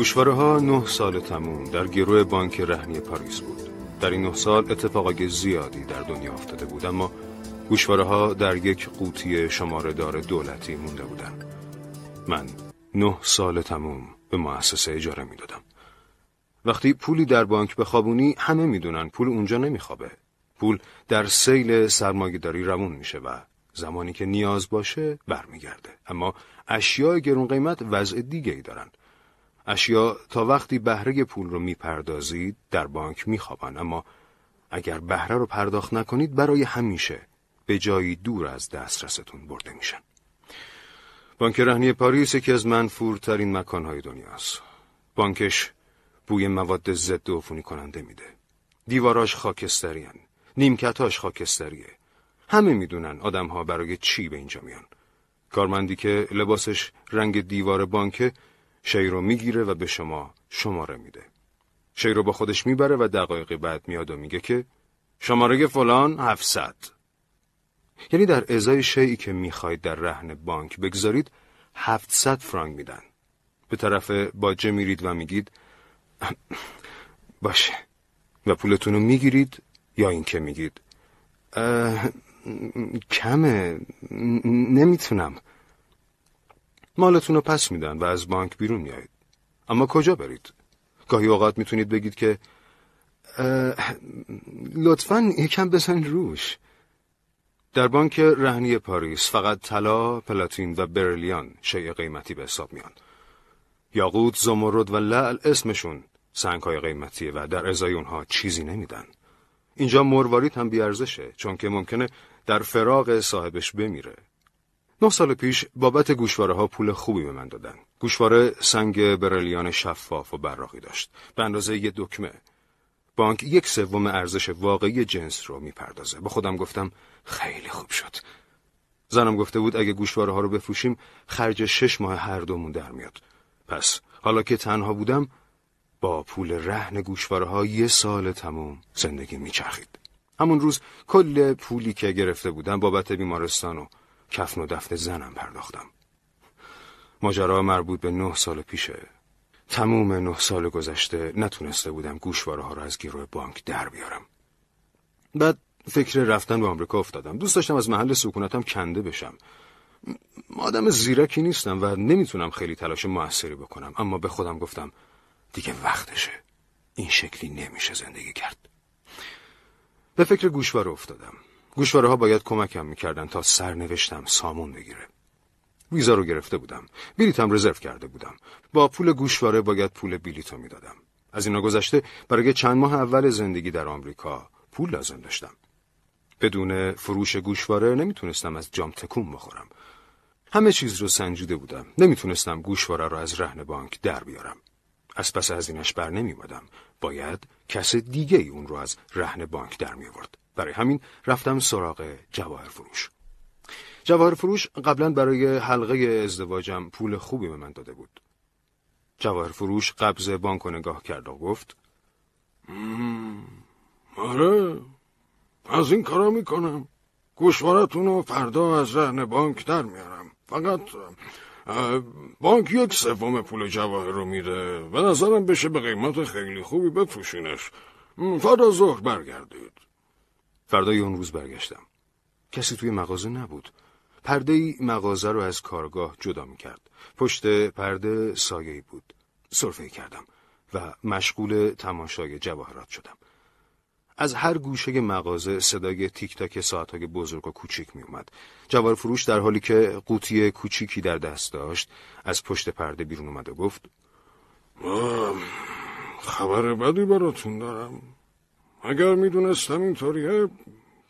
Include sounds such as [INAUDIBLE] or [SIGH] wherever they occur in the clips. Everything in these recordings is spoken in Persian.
گوشواره ها نه سال تموم در گروه بانک رهنی پاریس بود در این نه سال اتفاقای زیادی در دنیا افتاده بود اما گوشواره ها در یک قوطی شماره دار دولتی مونده بودن من نه سال تموم به مؤسسه اجاره میدادم وقتی پولی در بانک بخوابونی همه میدونن پول اونجا نمیخوابه پول در سیل سرمایهداری روون میشه و زمانی که نیاز باشه برمیگرده اما اشیاء گرون قیمت وضع دیگه ای دارن اشیا تا وقتی بهره پول رو میپردازید در بانک میخوابن اما اگر بهره رو پرداخت نکنید برای همیشه به جایی دور از دسترستون برده میشن بانک رهنی پاریس یکی از منفورترین مکانهای دنیاست بانکش بوی مواد ضد عفونی کننده میده دیواراش خاکستریان نیمکتاش خاکستریه همه میدونن آدمها برای چی به اینجا میان کارمندی که لباسش رنگ دیوار بانکه شی رو میگیره و به شما شماره میده شی رو با خودش میبره و دقایقی بعد میاد و میگه که شماره فلان 700 یعنی در ازای شیعی که میخواید در رهن بانک بگذارید 700 فرانک میدن به طرف باجه میرید و میگید باشه و پولتون رو میگیرید یا اینکه میگید کمه نمیتونم مالتون رو پس میدن و از بانک بیرون میایید اما کجا برید گاهی اوقات میتونید بگید که لطفا یکم بزن روش در بانک رهنی پاریس فقط طلا، پلاتین و برلیان شیء قیمتی به حساب میان. یاقوت، زمرد و لعل اسمشون سنگ های قیمتیه و در ازای اونها چیزی نمیدن. اینجا مرواریت هم بیارزشه چون که ممکنه در فراغ صاحبش بمیره نه سال پیش بابت گوشواره ها پول خوبی به من دادن. گوشواره سنگ برلیان شفاف و براقی داشت. به اندازه یه دکمه. بانک یک سوم ارزش واقعی جنس رو میپردازه. با خودم گفتم خیلی خوب شد. زنم گفته بود اگه گوشواره ها رو بفروشیم خرج شش ماه هر دومون در میاد. پس حالا که تنها بودم با پول رهن گوشواره ها یه سال تموم زندگی میچرخید. همون روز کل پولی که گرفته بودم بابت بیمارستان و کفن و دفن زنم پرداختم ماجرا مربوط به نه سال پیشه تموم نه سال گذشته نتونسته بودم گوشواره ها رو از گیروه بانک در بیارم بعد فکر رفتن به آمریکا افتادم دوست داشتم از محل سکونتم کنده بشم آدم زیرکی نیستم و نمیتونم خیلی تلاش موثری بکنم اما به خودم گفتم دیگه وقتشه این شکلی نمیشه زندگی کرد به فکر گوشواره افتادم گوشواره ها باید کمکم میکردن تا سرنوشتم سامون بگیره. ویزا رو گرفته بودم. بلیتم رزرو کرده بودم. با پول گوشواره باید پول بلیتو میدادم. از اینا گذشته برای چند ماه اول زندگی در آمریکا پول لازم داشتم. بدون فروش گوشواره نمیتونستم از جام تکون بخورم. همه چیز رو سنجیده بودم. نمیتونستم گوشواره رو از رهن بانک در بیارم. از پس از اینش بر نمیمادم. باید کس دیگه ای اون رو از رهن بانک در میورد. برای همین رفتم سراغ جواهر فروش جواهر فروش قبلا برای حلقه ازدواجم پول خوبی به من داده بود جواهر فروش قبض بانک نگاه کرد و گفت آره از این کارا میکنم گوشوارتون رو فردا از رهن بانک در میارم فقط بانک یک سوم پول جواهر رو میده به نظرم بشه به قیمت خیلی خوبی بفروشینش فردا ظهر برگردید فردای اون روز برگشتم. کسی توی مغازه نبود. پرده ای مغازه رو از کارگاه جدا می کرد. پشت پرده سایه بود. سرفه کردم و مشغول تماشای جواهرات شدم. از هر گوشه مغازه صدای تیک تاک ساعت های بزرگ و کوچیک می اومد. جوار فروش در حالی که قوطی کوچیکی در دست داشت از پشت پرده بیرون اومد و گفت خبر بدی براتون دارم اگر میدونستم اینطوریه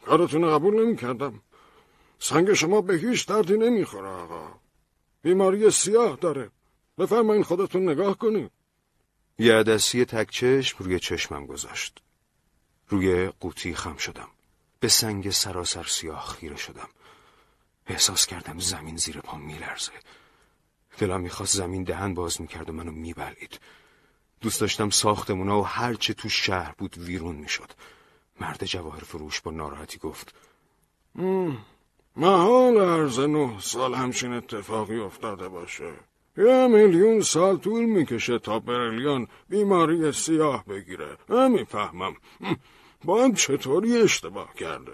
کارتون قبول نمیکردم سنگ شما به هیچ دردی نمیخوره آقا بیماری سیاه داره بفرمایین خودتون نگاه کنید یه عدسی چشم روی چشمم گذاشت روی قوطی خم شدم به سنگ سراسر سیاه خیره شدم احساس کردم زمین زیر پام میلرزه دلم میخواست زمین دهن باز میکرد و منو میبلید دوست داشتم ساختمونا و هرچه تو شهر بود ویرون میشد مرد جواهر فروش با ناراحتی گفت محال عرض نه سال همچین اتفاقی افتاده باشه یه میلیون سال طول میکشه تا برلیان بیماری سیاه بگیره نمیفهمم با هم چطوری اشتباه کرده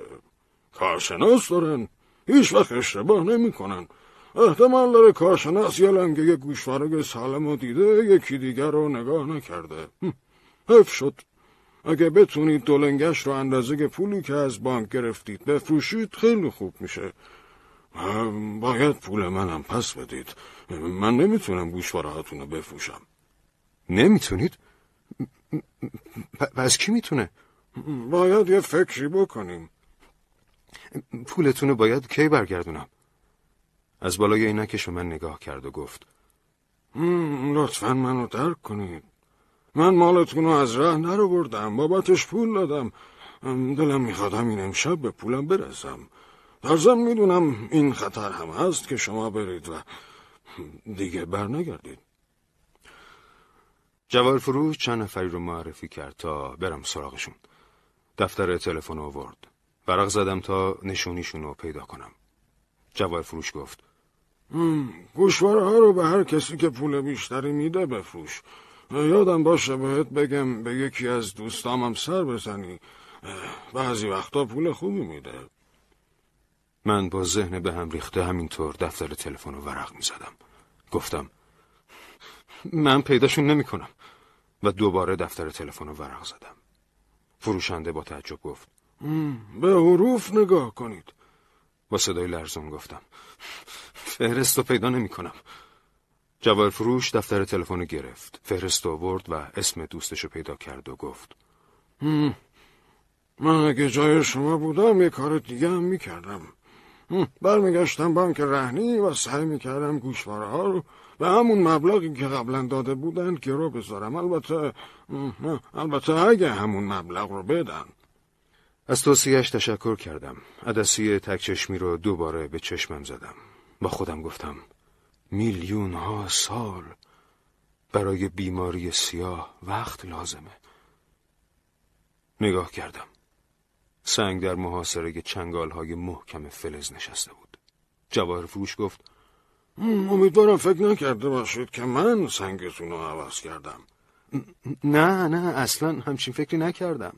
کارشناس دارن هیچ وقت اشتباه نمیکنن احتمال کارشناس یه لنگه یه گوشفرگ سالم و دیده یکی دیگر رو نگاه نکرده حف شد اگه بتونید دولنگش رو اندازه پولی که از بانک گرفتید بفروشید خیلی خوب میشه باید پول منم پس بدید من نمیتونم گوشواره رو بفروشم نمیتونید؟ پس کی میتونه؟ باید یه فکری بکنیم پولتون رو باید کی برگردونم از بالای عینکش به من نگاه کرد و گفت لطفا منو درک کنید من مالتون رو از راه نرو بردم بابتش پول دادم دلم میخوادم این امشب به پولم برسم در میدونم این خطر هم هست که شما برید و دیگه بر نگردید جوال فروش چند نفری رو معرفی کرد تا برم سراغشون دفتر تلفن آورد ورق زدم تا نشونیشون رو پیدا کنم جوال فروش گفت گوشواره ها رو به هر کسی که پول بیشتری میده بفروش یادم باشه بهت بگم به یکی از دوستامم سر بزنی بعضی وقتا پول خوبی میده من با ذهن به هم ریخته همینطور دفتر تلفن رو ورق میزدم گفتم من پیداشون نمیکنم و دوباره دفتر تلفن رو ورق زدم فروشنده با تعجب گفت به حروف نگاه کنید با صدای لرزون گفتم فهرست رو پیدا نمی کنم. جوال فروش دفتر تلفن گرفت. فهرست آورد و اسم دوستش رو پیدا کرد و گفت. من اگه جای شما بودم یه کار دیگه هم میکردم. برمیگشتم بانک رهنی و سعی میکردم گوشواره ها رو به همون مبلغی که قبلا داده بودن گرو بذارم البته البته اگه همون مبلغ رو بدن از توصیهش تشکر کردم عدسی چشمی رو دوباره به چشمم زدم با خودم گفتم میلیون ها سال برای بیماری سیاه وقت لازمه نگاه کردم سنگ در محاصره چنگال های محکم فلز نشسته بود جواهر فروش گفت امیدوارم فکر نکرده باشید که من سنگتون رو عوض کردم نه نه اصلا همچین فکری نکردم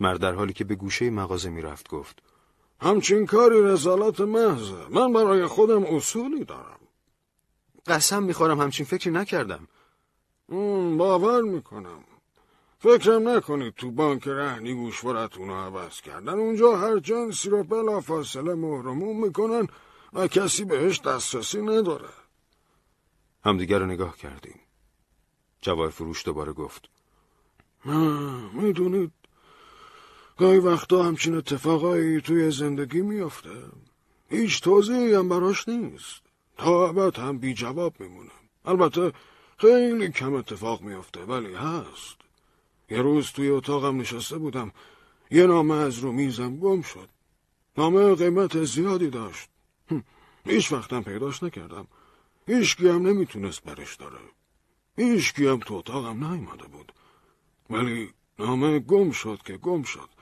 مرد در حالی که به گوشه مغازه میرفت گفت همچین کاری رسالت محضه من برای خودم اصولی دارم قسم میخورم همچین فکری نکردم باور میکنم فکرم نکنید تو بانک رهنی گوشوارتون رو عوض کردن اونجا هر جنسی رو بلا فاصله مهرمون میکنن و کسی بهش دسترسی نداره همدیگر رو نگاه کردیم جوای فروش دوباره گفت میدونید گاهی وقتا همچین اتفاقایی توی زندگی میافته هیچ توضیحی هم براش نیست تا ابد هم بی جواب میمونم. البته خیلی کم اتفاق میافته ولی هست یه روز توی اتاقم نشسته بودم یه نامه از رو میزم گم شد نامه قیمت زیادی داشت هیچ وقتم پیداش نکردم هیچکی هم نمیتونست برش داره هیچکی هم تو اتاقم نیامده بود ولی نامه گم شد که گم شد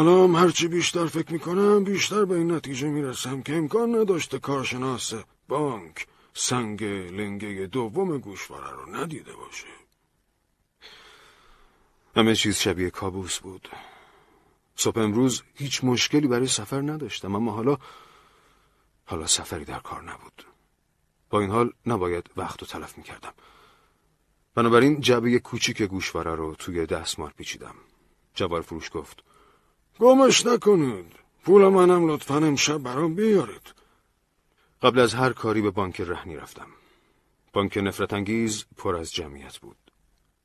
الان هرچی بیشتر فکر میکنم بیشتر به این نتیجه میرسم که امکان نداشته کارشناس بانک سنگ لنگه دوم گوشواره رو ندیده باشه همه چیز شبیه کابوس بود صبح امروز هیچ مشکلی برای سفر نداشتم اما حالا حالا سفری در کار نبود با این حال نباید وقت رو تلف میکردم بنابراین جبه کوچیک گوشواره رو توی دستمال پیچیدم جوار فروش گفت گمش نکنید پول منم لطفا امشب برام بیارید قبل از هر کاری به بانک رهنی رفتم بانک نفرت انگیز پر از جمعیت بود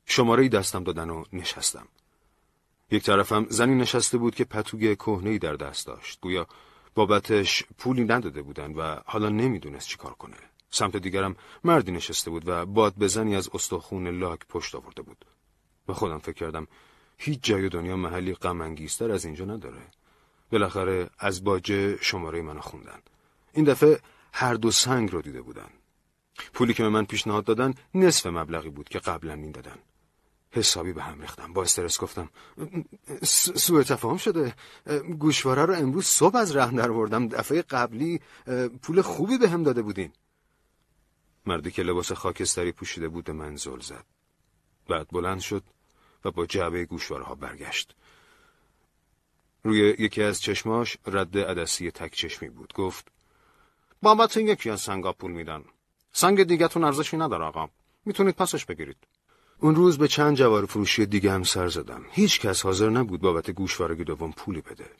شماره دستم دادن و نشستم یک طرفم زنی نشسته بود که پتوی کهنه در دست داشت گویا بابتش پولی نداده بودن و حالا نمیدونست چی کار کنه سمت دیگرم مردی نشسته بود و باد به زنی از استخون لاک پشت آورده بود و خودم فکر کردم هیچ جای دنیا محلی غم از اینجا نداره بالاخره از باجه شماره منو خوندن این دفعه هر دو سنگ رو دیده بودن پولی که به من پیشنهاد دادن نصف مبلغی بود که قبلا دادن. حسابی به هم ریختم با استرس گفتم سوء تفاهم شده گوشواره رو امروز صبح از رهن دروردم دفعه قبلی پول خوبی به هم داده بودین مردی که لباس خاکستری پوشیده بود من زل زد بعد بلند شد و با جعبه گوشوارها برگشت. روی یکی از چشماش رد عدسی تک چشمی بود. گفت بابت یکی از سنگا پول میدن. سنگ دیگتون ارزشی نداره آقا. میتونید پسش بگیرید. اون روز به چند جوار فروشی دیگه هم سر زدم. هیچ کس حاضر نبود بابت گوشوارگی دوم پولی بده.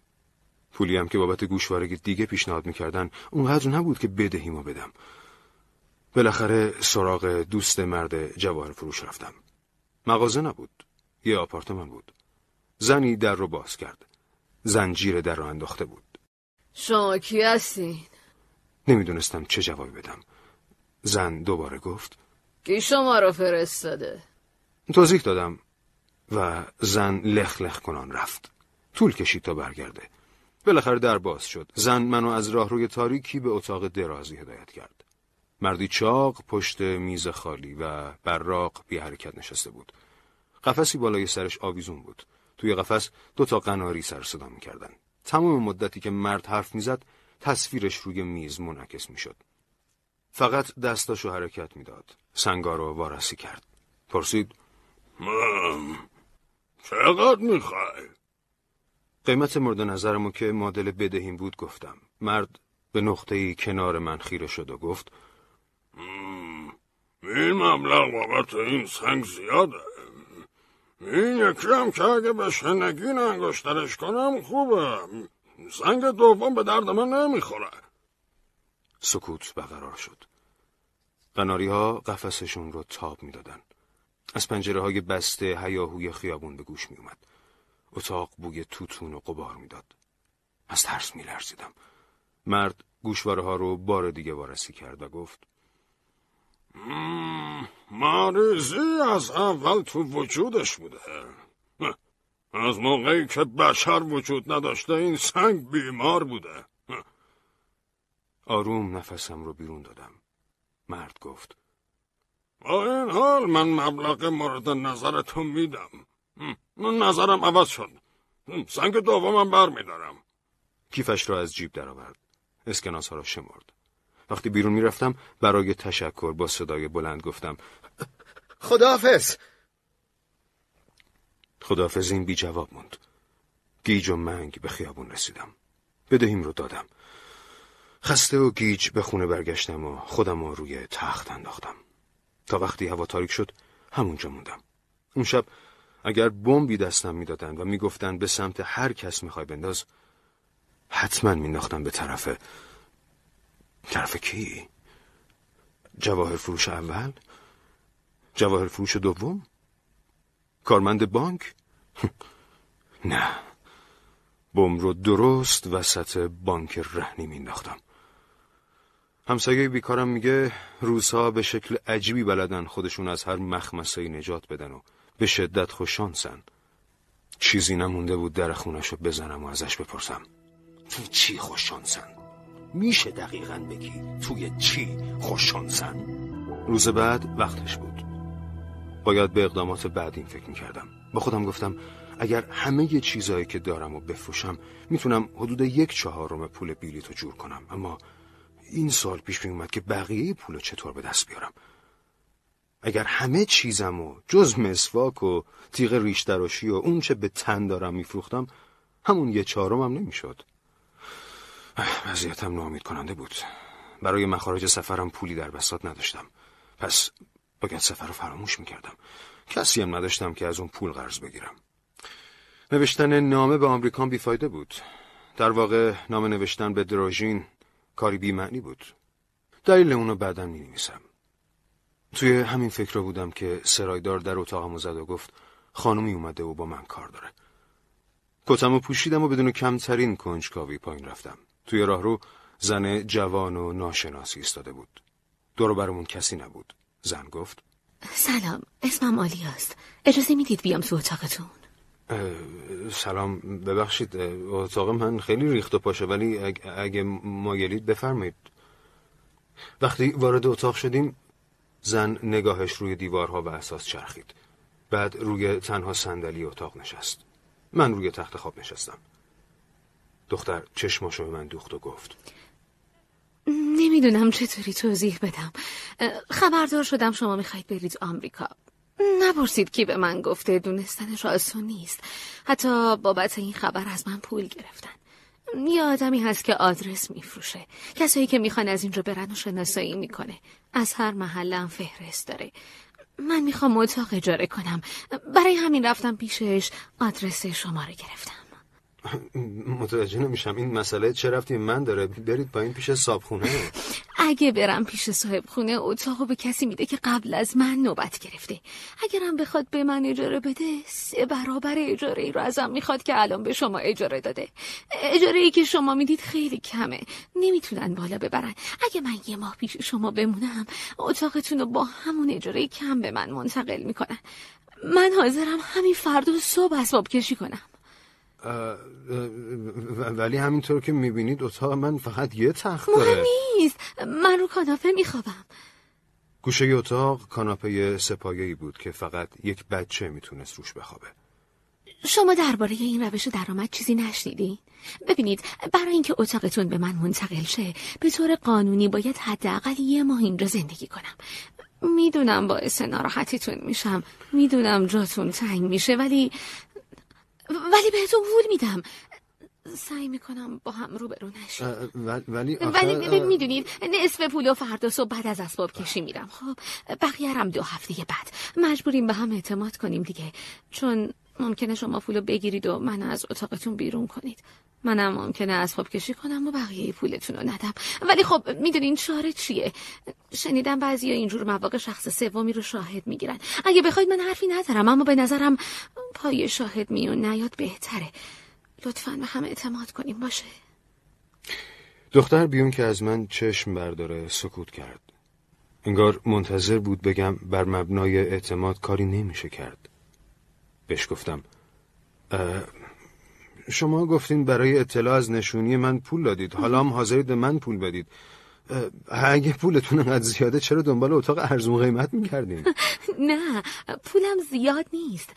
پولی هم که بابت گوشوارگی دیگه پیشنهاد میکردن اونقدر نبود که بدهیمو بدم. بالاخره سراغ دوست مرد جوار فروش رفتم. مغازه نبود. یه آپارتمان بود. زنی در رو باز کرد. زنجیر در رو انداخته بود. شما کی هستین؟ نمیدونستم چه جوابی بدم. زن دوباره گفت کی شما رو فرستاده؟ توضیح دادم و زن لخ لخ کنان رفت. طول کشید تا برگرده. بالاخره در باز شد. زن منو از راه روی تاریکی به اتاق درازی هدایت کرد. مردی چاق پشت میز خالی و براق بی حرکت نشسته بود. قفسی بالای سرش آویزون بود. توی قفس دو تا قناری سر صدا میکردن. تمام مدتی که مرد حرف میزد تصویرش روی میز منعکس میشد. فقط دستاشو حرکت میداد. رو وارسی کرد. پرسید مم. چقدر میخوای؟ قیمت مورد نظرمو که مدل بدهیم بود گفتم. مرد به نقطه کنار من خیره شد و گفت این مبلغ بابت این سنگ زیاده این هم که اگه به شنگین انگشترش کنم خوبه زنگ دوم به درد من نمیخوره سکوت برقرار شد قناری ها قفسشون رو تاب میدادن از پنجره های بسته هیاهوی خیابون به گوش می اومد. اتاق بوی توتون و قبار میداد. از ترس می مرد گوشواره ها رو بار دیگه وارسی کرد و گفت مارزی از اول تو وجودش بوده از موقعی که بشر وجود نداشته این سنگ بیمار بوده آروم نفسم رو بیرون دادم مرد گفت با این حال من مبلغ مورد نظرتو میدم من نظرم عوض شد سنگ دومم بر میدارم کیفش را از جیب درآورد اسکناس ها را شمرد وقتی بیرون میرفتم برای تشکر با صدای بلند گفتم خداحافظ خداحافظ این بی جواب موند گیج و منگ به خیابون رسیدم بدهیم رو دادم خسته و گیج به خونه برگشتم و خودم رو روی تخت انداختم تا وقتی هوا تاریک شد همونجا موندم اون شب اگر بمبی دستم میدادند و میگفتند به سمت هر کس میخوای بنداز حتما مینداختم به طرفه طرف کی؟ جواهر فروش اول؟ جواهر فروش دوم؟ کارمند بانک؟ [LAUGHS] نه بم رو درست وسط بانک رهنی مینداختم همسایه بیکارم میگه روزها به شکل عجیبی بلدن خودشون از هر ای نجات بدن و به شدت خوششانسن چیزی نمونده بود در خونش رو بزنم و ازش بپرسم چی خوششانسن میشه دقیقا بگی توی چی خوششانسن روز بعد وقتش بود باید به اقدامات این فکر میکردم با خودم گفتم اگر همه یه چیزایی که دارم و بفروشم میتونم حدود یک چهارم پول بیلیت رو جور کنم اما این سال پیش می اومد که بقیه پول چطور به دست بیارم اگر همه چیزم و جز مسواک و تیغ ریش و اون چه به تن دارم میفروختم همون یه چهارم هم نمیشد وضعیتم نامید کننده بود برای مخارج سفرم پولی در بسات نداشتم پس باید سفر رو فراموش میکردم کسی هم نداشتم که از اون پول قرض بگیرم نوشتن نامه به آمریکان بیفایده بود در واقع نامه نوشتن به دراژین کاری بیمعنی بود دلیل اونو بعدا می نویسم توی همین فکر بودم که سرایدار در اتاقمو زد و گفت خانمی اومده و با من کار داره کتم و پوشیدم و بدون کمترین کنجکاوی پایین رفتم توی راهرو زن جوان و ناشناسی ایستاده بود دور برمون کسی نبود زن گفت سلام اسمم آلیاست اجازه میدید بیام تو اتاقتون سلام ببخشید اتاق من خیلی ریخت و پاشه ولی اگه, اگه مایلید بفرمایید وقتی وارد اتاق شدیم زن نگاهش روی دیوارها و اساس چرخید بعد روی تنها صندلی اتاق نشست من روی تخت خواب نشستم دختر چشماشو به من دوخت و گفت نمیدونم چطوری توضیح بدم خبردار شدم شما میخواید برید آمریکا نپرسید کی به من گفته دونستنش آسون نیست حتی بابت این خبر از من پول گرفتن یه آدمی هست که آدرس میفروشه کسایی که میخوان از اینجا برن و شناسایی میکنه از هر محلم فهرست داره من میخوام اتاق اجاره کنم برای همین رفتم پیشش آدرس شما رو گرفتم متوجه نمیشم این مسئله چه رفتی من داره برید این پیش صاحب خونه اگه برم پیش صاحب خونه اتاقو به کسی میده که قبل از من نوبت گرفته اگرم بخواد به من اجاره بده سه برابر اجاره ای رو ازم میخواد که الان به شما اجاره داده اجاره ای که شما میدید خیلی کمه نمیتونن بالا ببرن اگه من یه ماه پیش شما بمونم اتاقتون رو با همون اجاره کم به من منتقل میکنن من حاضرم همین فردا صبح اسباب کشی کنم ولی همینطور که میبینید اتاق من فقط یه تخت داره مهم نیست من رو کاناپه میخوابم گوشه اتاق کاناپه سپایهی بود که فقط یک بچه میتونست روش بخوابه شما درباره این روش درآمد چیزی نشنیدی؟ ببینید برای اینکه اتاقتون به من منتقل شه به طور قانونی باید حداقل یه ماه اینجا زندگی کنم میدونم باعث ناراحتیتون میشم میدونم جاتون تنگ میشه ولی ولی بهتون وول میدم سعی میکنم با هم روبرو نشیم ولی آخر... ولی میدونید نصف پول و فردا صبح بعد از اسباب کشی میرم خب بقیه دو هفته بعد مجبوریم به هم اعتماد کنیم دیگه چون ممکنه شما پولو بگیرید و من از اتاقتون بیرون کنید منم ممکنه از خوب کشی کنم و بقیه پولتون رو ندم ولی خب میدونین چاره چیه شنیدم بعضی ها اینجور مواقع شخص سومی رو شاهد میگیرن اگه بخواید من حرفی ندارم اما به نظرم پای شاهد میون نیاد بهتره لطفا به هم اعتماد کنیم باشه دختر بیون که از من چشم برداره سکوت کرد انگار منتظر بود بگم بر مبنای اعتماد کاری نمیشه کرد بهش گفتم شما گفتین برای اطلاع از نشونی من پول دادید حالا هم حاضرید به من پول بدید اگه پولتون انقدر زیاده چرا دنبال اتاق ارزون قیمت میکردین؟ [LAUGHS] نه پولم زیاد نیست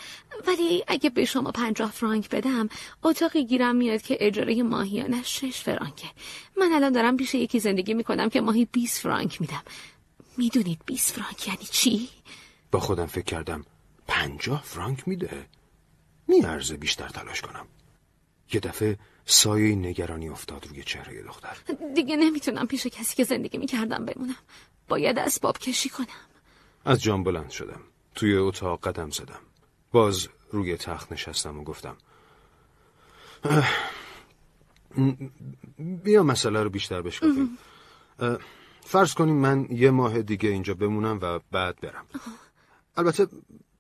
ولی اگه به شما پنجاه فرانک بدم اتاقی گیرم میاد که اجاره ماهیانه شش فرانکه من الان دارم پیش یکی زندگی میکنم که ماهی 20 فرانک میدم میدونید 20 فرانک یعنی چی؟ با خودم فکر کردم پنجاه فرانک میده میارزه بیشتر تلاش کنم یه دفعه سایه نگرانی افتاد روی چهره دختر دیگه نمیتونم پیش کسی که زندگی میکردم بمونم باید اسباب کشی کنم از جام بلند شدم توی اتاق قدم زدم باز روی تخت نشستم و گفتم بیا مسئله رو بیشتر بشکنیم فرض کنیم من یه ماه دیگه اینجا بمونم و بعد برم البته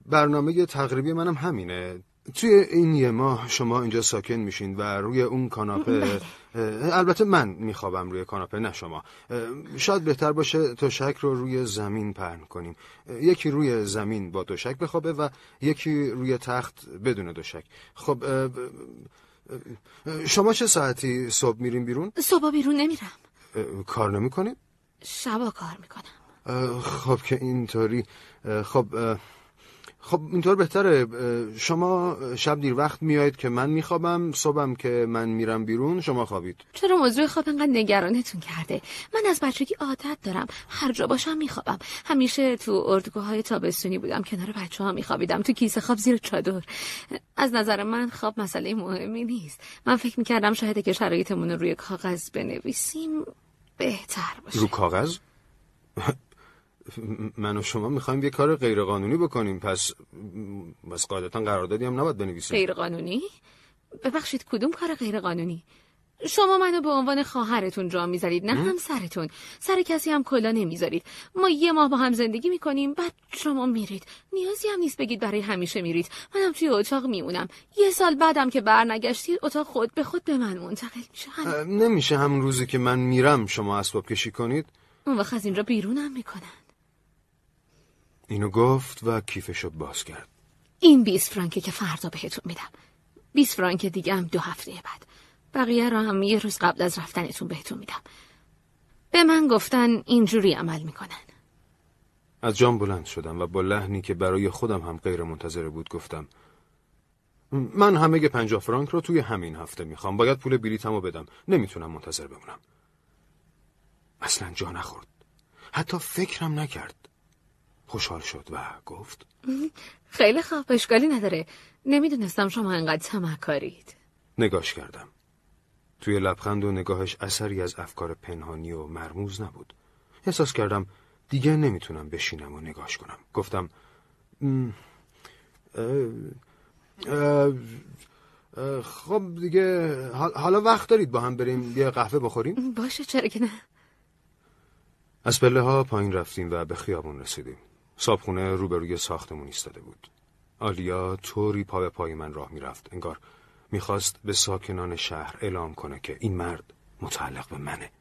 برنامه تقریبی منم همینه توی این یه ماه شما اینجا ساکن میشین و روی اون کاناپه بله. البته من میخوابم روی کاناپه نه شما شاید بهتر باشه تشک رو روی زمین پهن کنیم یکی روی زمین با تشک بخوابه و یکی روی تخت بدون تشک خب شما چه ساعتی صبح میریم بیرون؟ صبح بیرون نمیرم کار نمی شبا کار میکنم خب که اینطوری خب خب اینطور بهتره شما شب دیر وقت میایید که من میخوابم صبحم که من میرم بیرون شما خوابید چرا موضوع خواب انقدر نگرانتون کرده من از بچگی عادت دارم هر جا باشم میخوابم همیشه تو اردوگاهای تابستونی بودم کنار بچه ها میخوابیدم تو کیسه خواب زیر چادر از نظر من خواب مسئله مهمی نیست من فکر میکردم شاید که شرایطمون رو روی کاغذ بنویسیم بهتر باشه رو کاغذ من و شما میخوایم یه کار غیرقانونی بکنیم پس بس قاعدتا قراردادی هم نباید بنویسیم غیرقانونی؟ ببخشید کدوم کار غیرقانونی؟ شما منو به عنوان خواهرتون را میذارید نه سرتون سر کسی هم کلا نمیذارید ما یه ماه با هم زندگی میکنیم بعد شما میرید نیازی هم نیست بگید برای همیشه میرید منم هم توی اتاق میمونم یه سال بعدم که برنگشتید اتاق خود به خود به من منتقل میشه نمیشه همون روزی که من میرم شما اسباب کشی کنید اون وقت از اینجا بیرونم میکنم. اینو گفت و کیفشو باز کرد این 20 فرانکه که فردا بهتون میدم 20 فرانک دیگه هم دو هفته بعد بقیه را هم یه روز قبل از رفتنتون بهتون میدم به من گفتن اینجوری عمل میکنن از جام بلند شدم و با لحنی که برای خودم هم غیر منتظره بود گفتم من همه پنجاه فرانک رو توی همین هفته میخوام باید پول بلیتمو بدم نمیتونم منتظر بمونم اصلا جا نخورد حتی فکرم نکرد خوشحال شد و گفت خیلی خوب اشکالی نداره نمیدونستم شما انقدر تمکارید نگاش کردم توی لبخند و نگاهش اثری از افکار پنهانی و مرموز نبود احساس کردم دیگه نمیتونم بشینم و نگاش کنم گفتم خب دیگه حالا وقت دارید با هم بریم یه قهوه بخوریم باشه چرا که نه از پله ها پایین رفتیم و به خیابون رسیدیم صابخونه روبروی ساختمون ایستاده بود. آلیا طوری پا به پای من راه میرفت انگار میخواست به ساکنان شهر اعلام کنه که این مرد متعلق به منه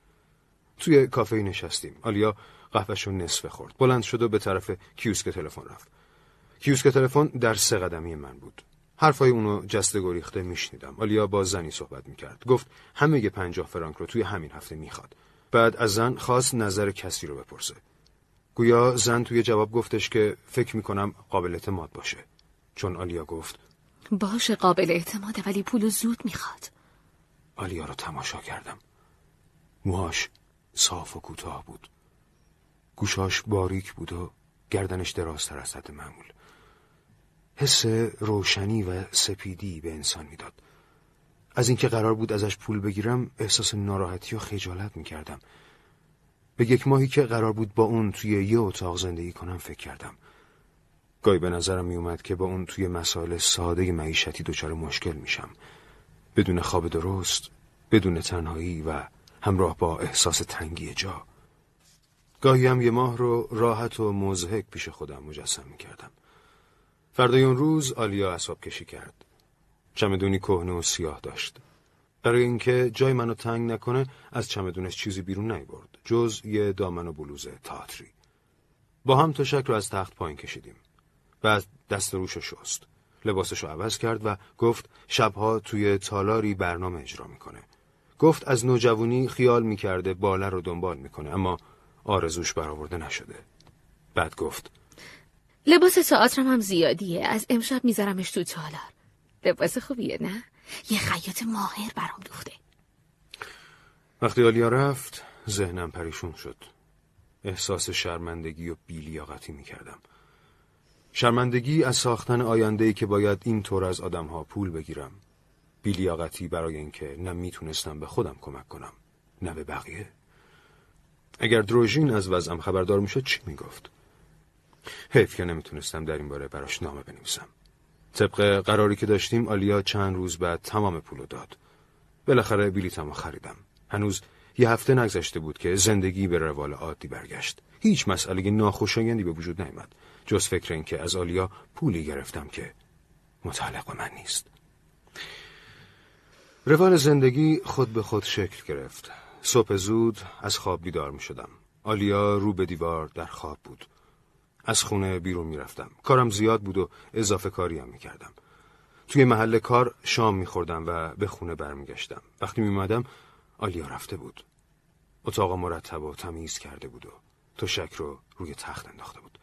توی کافه نشستیم آلیا قهوهشو نصفه خورد بلند شد و به طرف کیوسک تلفن رفت کیوسک تلفن در سه قدمی من بود حرفای اونو جسته گریخته میشنیدم آلیا با زنی صحبت میکرد گفت همه پنجاه فرانک رو توی همین هفته میخواد بعد از زن خواست نظر کسی رو بپرسه گویا زن توی جواب گفتش که فکر میکنم قابل اعتماد باشه چون آلیا گفت باشه قابل اعتماده ولی پولو زود میخواد آلیا رو تماشا کردم موهاش صاف و کوتاه بود گوشاش باریک بود و گردنش درازتر از حد معمول حس روشنی و سپیدی به انسان میداد از اینکه قرار بود ازش پول بگیرم احساس ناراحتی و خجالت میکردم به یک ماهی که قرار بود با اون توی یه اتاق زندگی کنم فکر کردم گاهی به نظرم می اومد که با اون توی مسائل ساده معیشتی دچار مشکل میشم بدون خواب درست بدون تنهایی و همراه با احساس تنگی جا گاهی هم یه ماه رو راحت و مزهک پیش خودم مجسم می کردم فردای اون روز آلیا اصاب کشی کرد چمدونی کهنه و سیاه داشت برای اینکه جای منو تنگ نکنه از چمدونش چیزی بیرون نیبرد جز یه دامن و بلوز تاتری با هم تشک رو از تخت پایین کشیدیم و دست روش شست لباسش رو عوض کرد و گفت شبها توی تالاری برنامه اجرا میکنه گفت از نوجوانی خیال میکرده باله رو دنبال میکنه اما آرزوش برآورده نشده بعد گفت لباس تئاترم هم زیادیه از امشب میذارمش تو تالار لباس خوبیه نه یه خیاط ماهر برام دوخته وقتی آلیا رفت ذهنم پریشون شد احساس شرمندگی و بیلیاقتی می کردم شرمندگی از ساختن آیندهی که باید این طور از آدمها پول بگیرم بیلیاقتی برای اینکه نه میتونستم به خودم کمک کنم نه به بقیه اگر دروژین از وضعم خبردار میشد چی میگفت حیف که نمیتونستم در این باره براش نامه بنویسم طبق قراری که داشتیم آلیا چند روز بعد تمام پولو داد بالاخره رو خریدم هنوز یه هفته نگذشته بود که زندگی به روال عادی برگشت هیچ مسئله ناخوشایندی به وجود نیامد جز فکر که از آلیا پولی گرفتم که متعلق من نیست روال زندگی خود به خود شکل گرفت صبح زود از خواب بیدار می شدم آلیا رو به دیوار در خواب بود از خونه بیرون می رفتم کارم زیاد بود و اضافه کاری هم می کردم توی محل کار شام می خوردم و به خونه برمیگشتم وقتی می مادم آلیا رفته بود اتاق مرتب و تمیز کرده بود و تشک رو روی تخت انداخته بود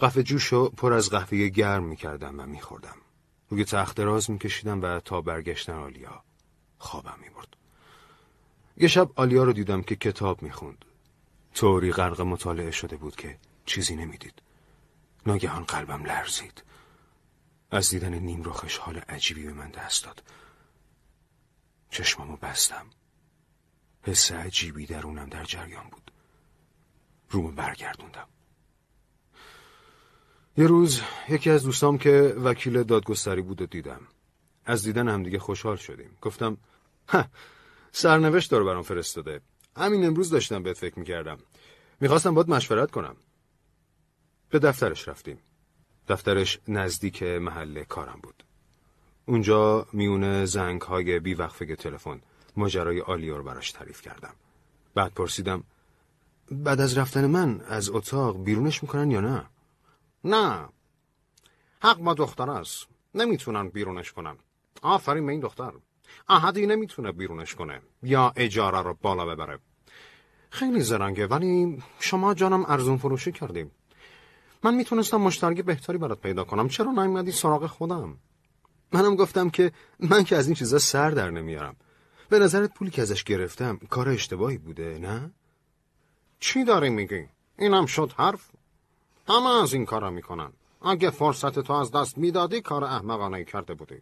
قفه جوش رو پر از قهوه گرم میکردم و میخوردم روی تخت دراز میکشیدم و تا برگشتن آلیا خوابم میبرد یه شب آلیا رو دیدم که کتاب میخوند طوری غرق مطالعه شده بود که چیزی نمیدید ناگهان قلبم لرزید از دیدن نیم روخش حال عجیبی به من دست داد چشمامو بستم حس عجیبی درونم در جریان بود روم برگردوندم یه روز یکی از دوستام که وکیل دادگستری بود و دیدم از دیدن هم دیگه خوشحال شدیم گفتم ها سرنوشت داره برام فرستاده همین امروز داشتم بهت فکر میکردم میخواستم باید مشورت کنم به دفترش رفتیم دفترش نزدیک محل کارم بود اونجا میونه زنگ های بیوقفه تلفن ماجرای آلیور براش تعریف کردم بعد پرسیدم بعد از رفتن من از اتاق بیرونش میکنن یا نه نه حق با دختر است نمیتونن بیرونش کنن آفرین به این دختر احدی نمیتونه بیرونش کنه یا اجاره رو بالا ببره خیلی زرنگه ولی شما جانم ارزون فروشی کردیم من میتونستم مشترک بهتری برات پیدا کنم چرا نیومدی سراغ خودم منم گفتم که من که از این چیزا سر در نمیارم به نظرت پولی که ازش گرفتم کار اشتباهی بوده نه؟ چی داری میگی؟ اینم شد حرف؟ همه از این کارا میکنن اگه فرصت تو از دست میدادی کار احمقانه کرده بودی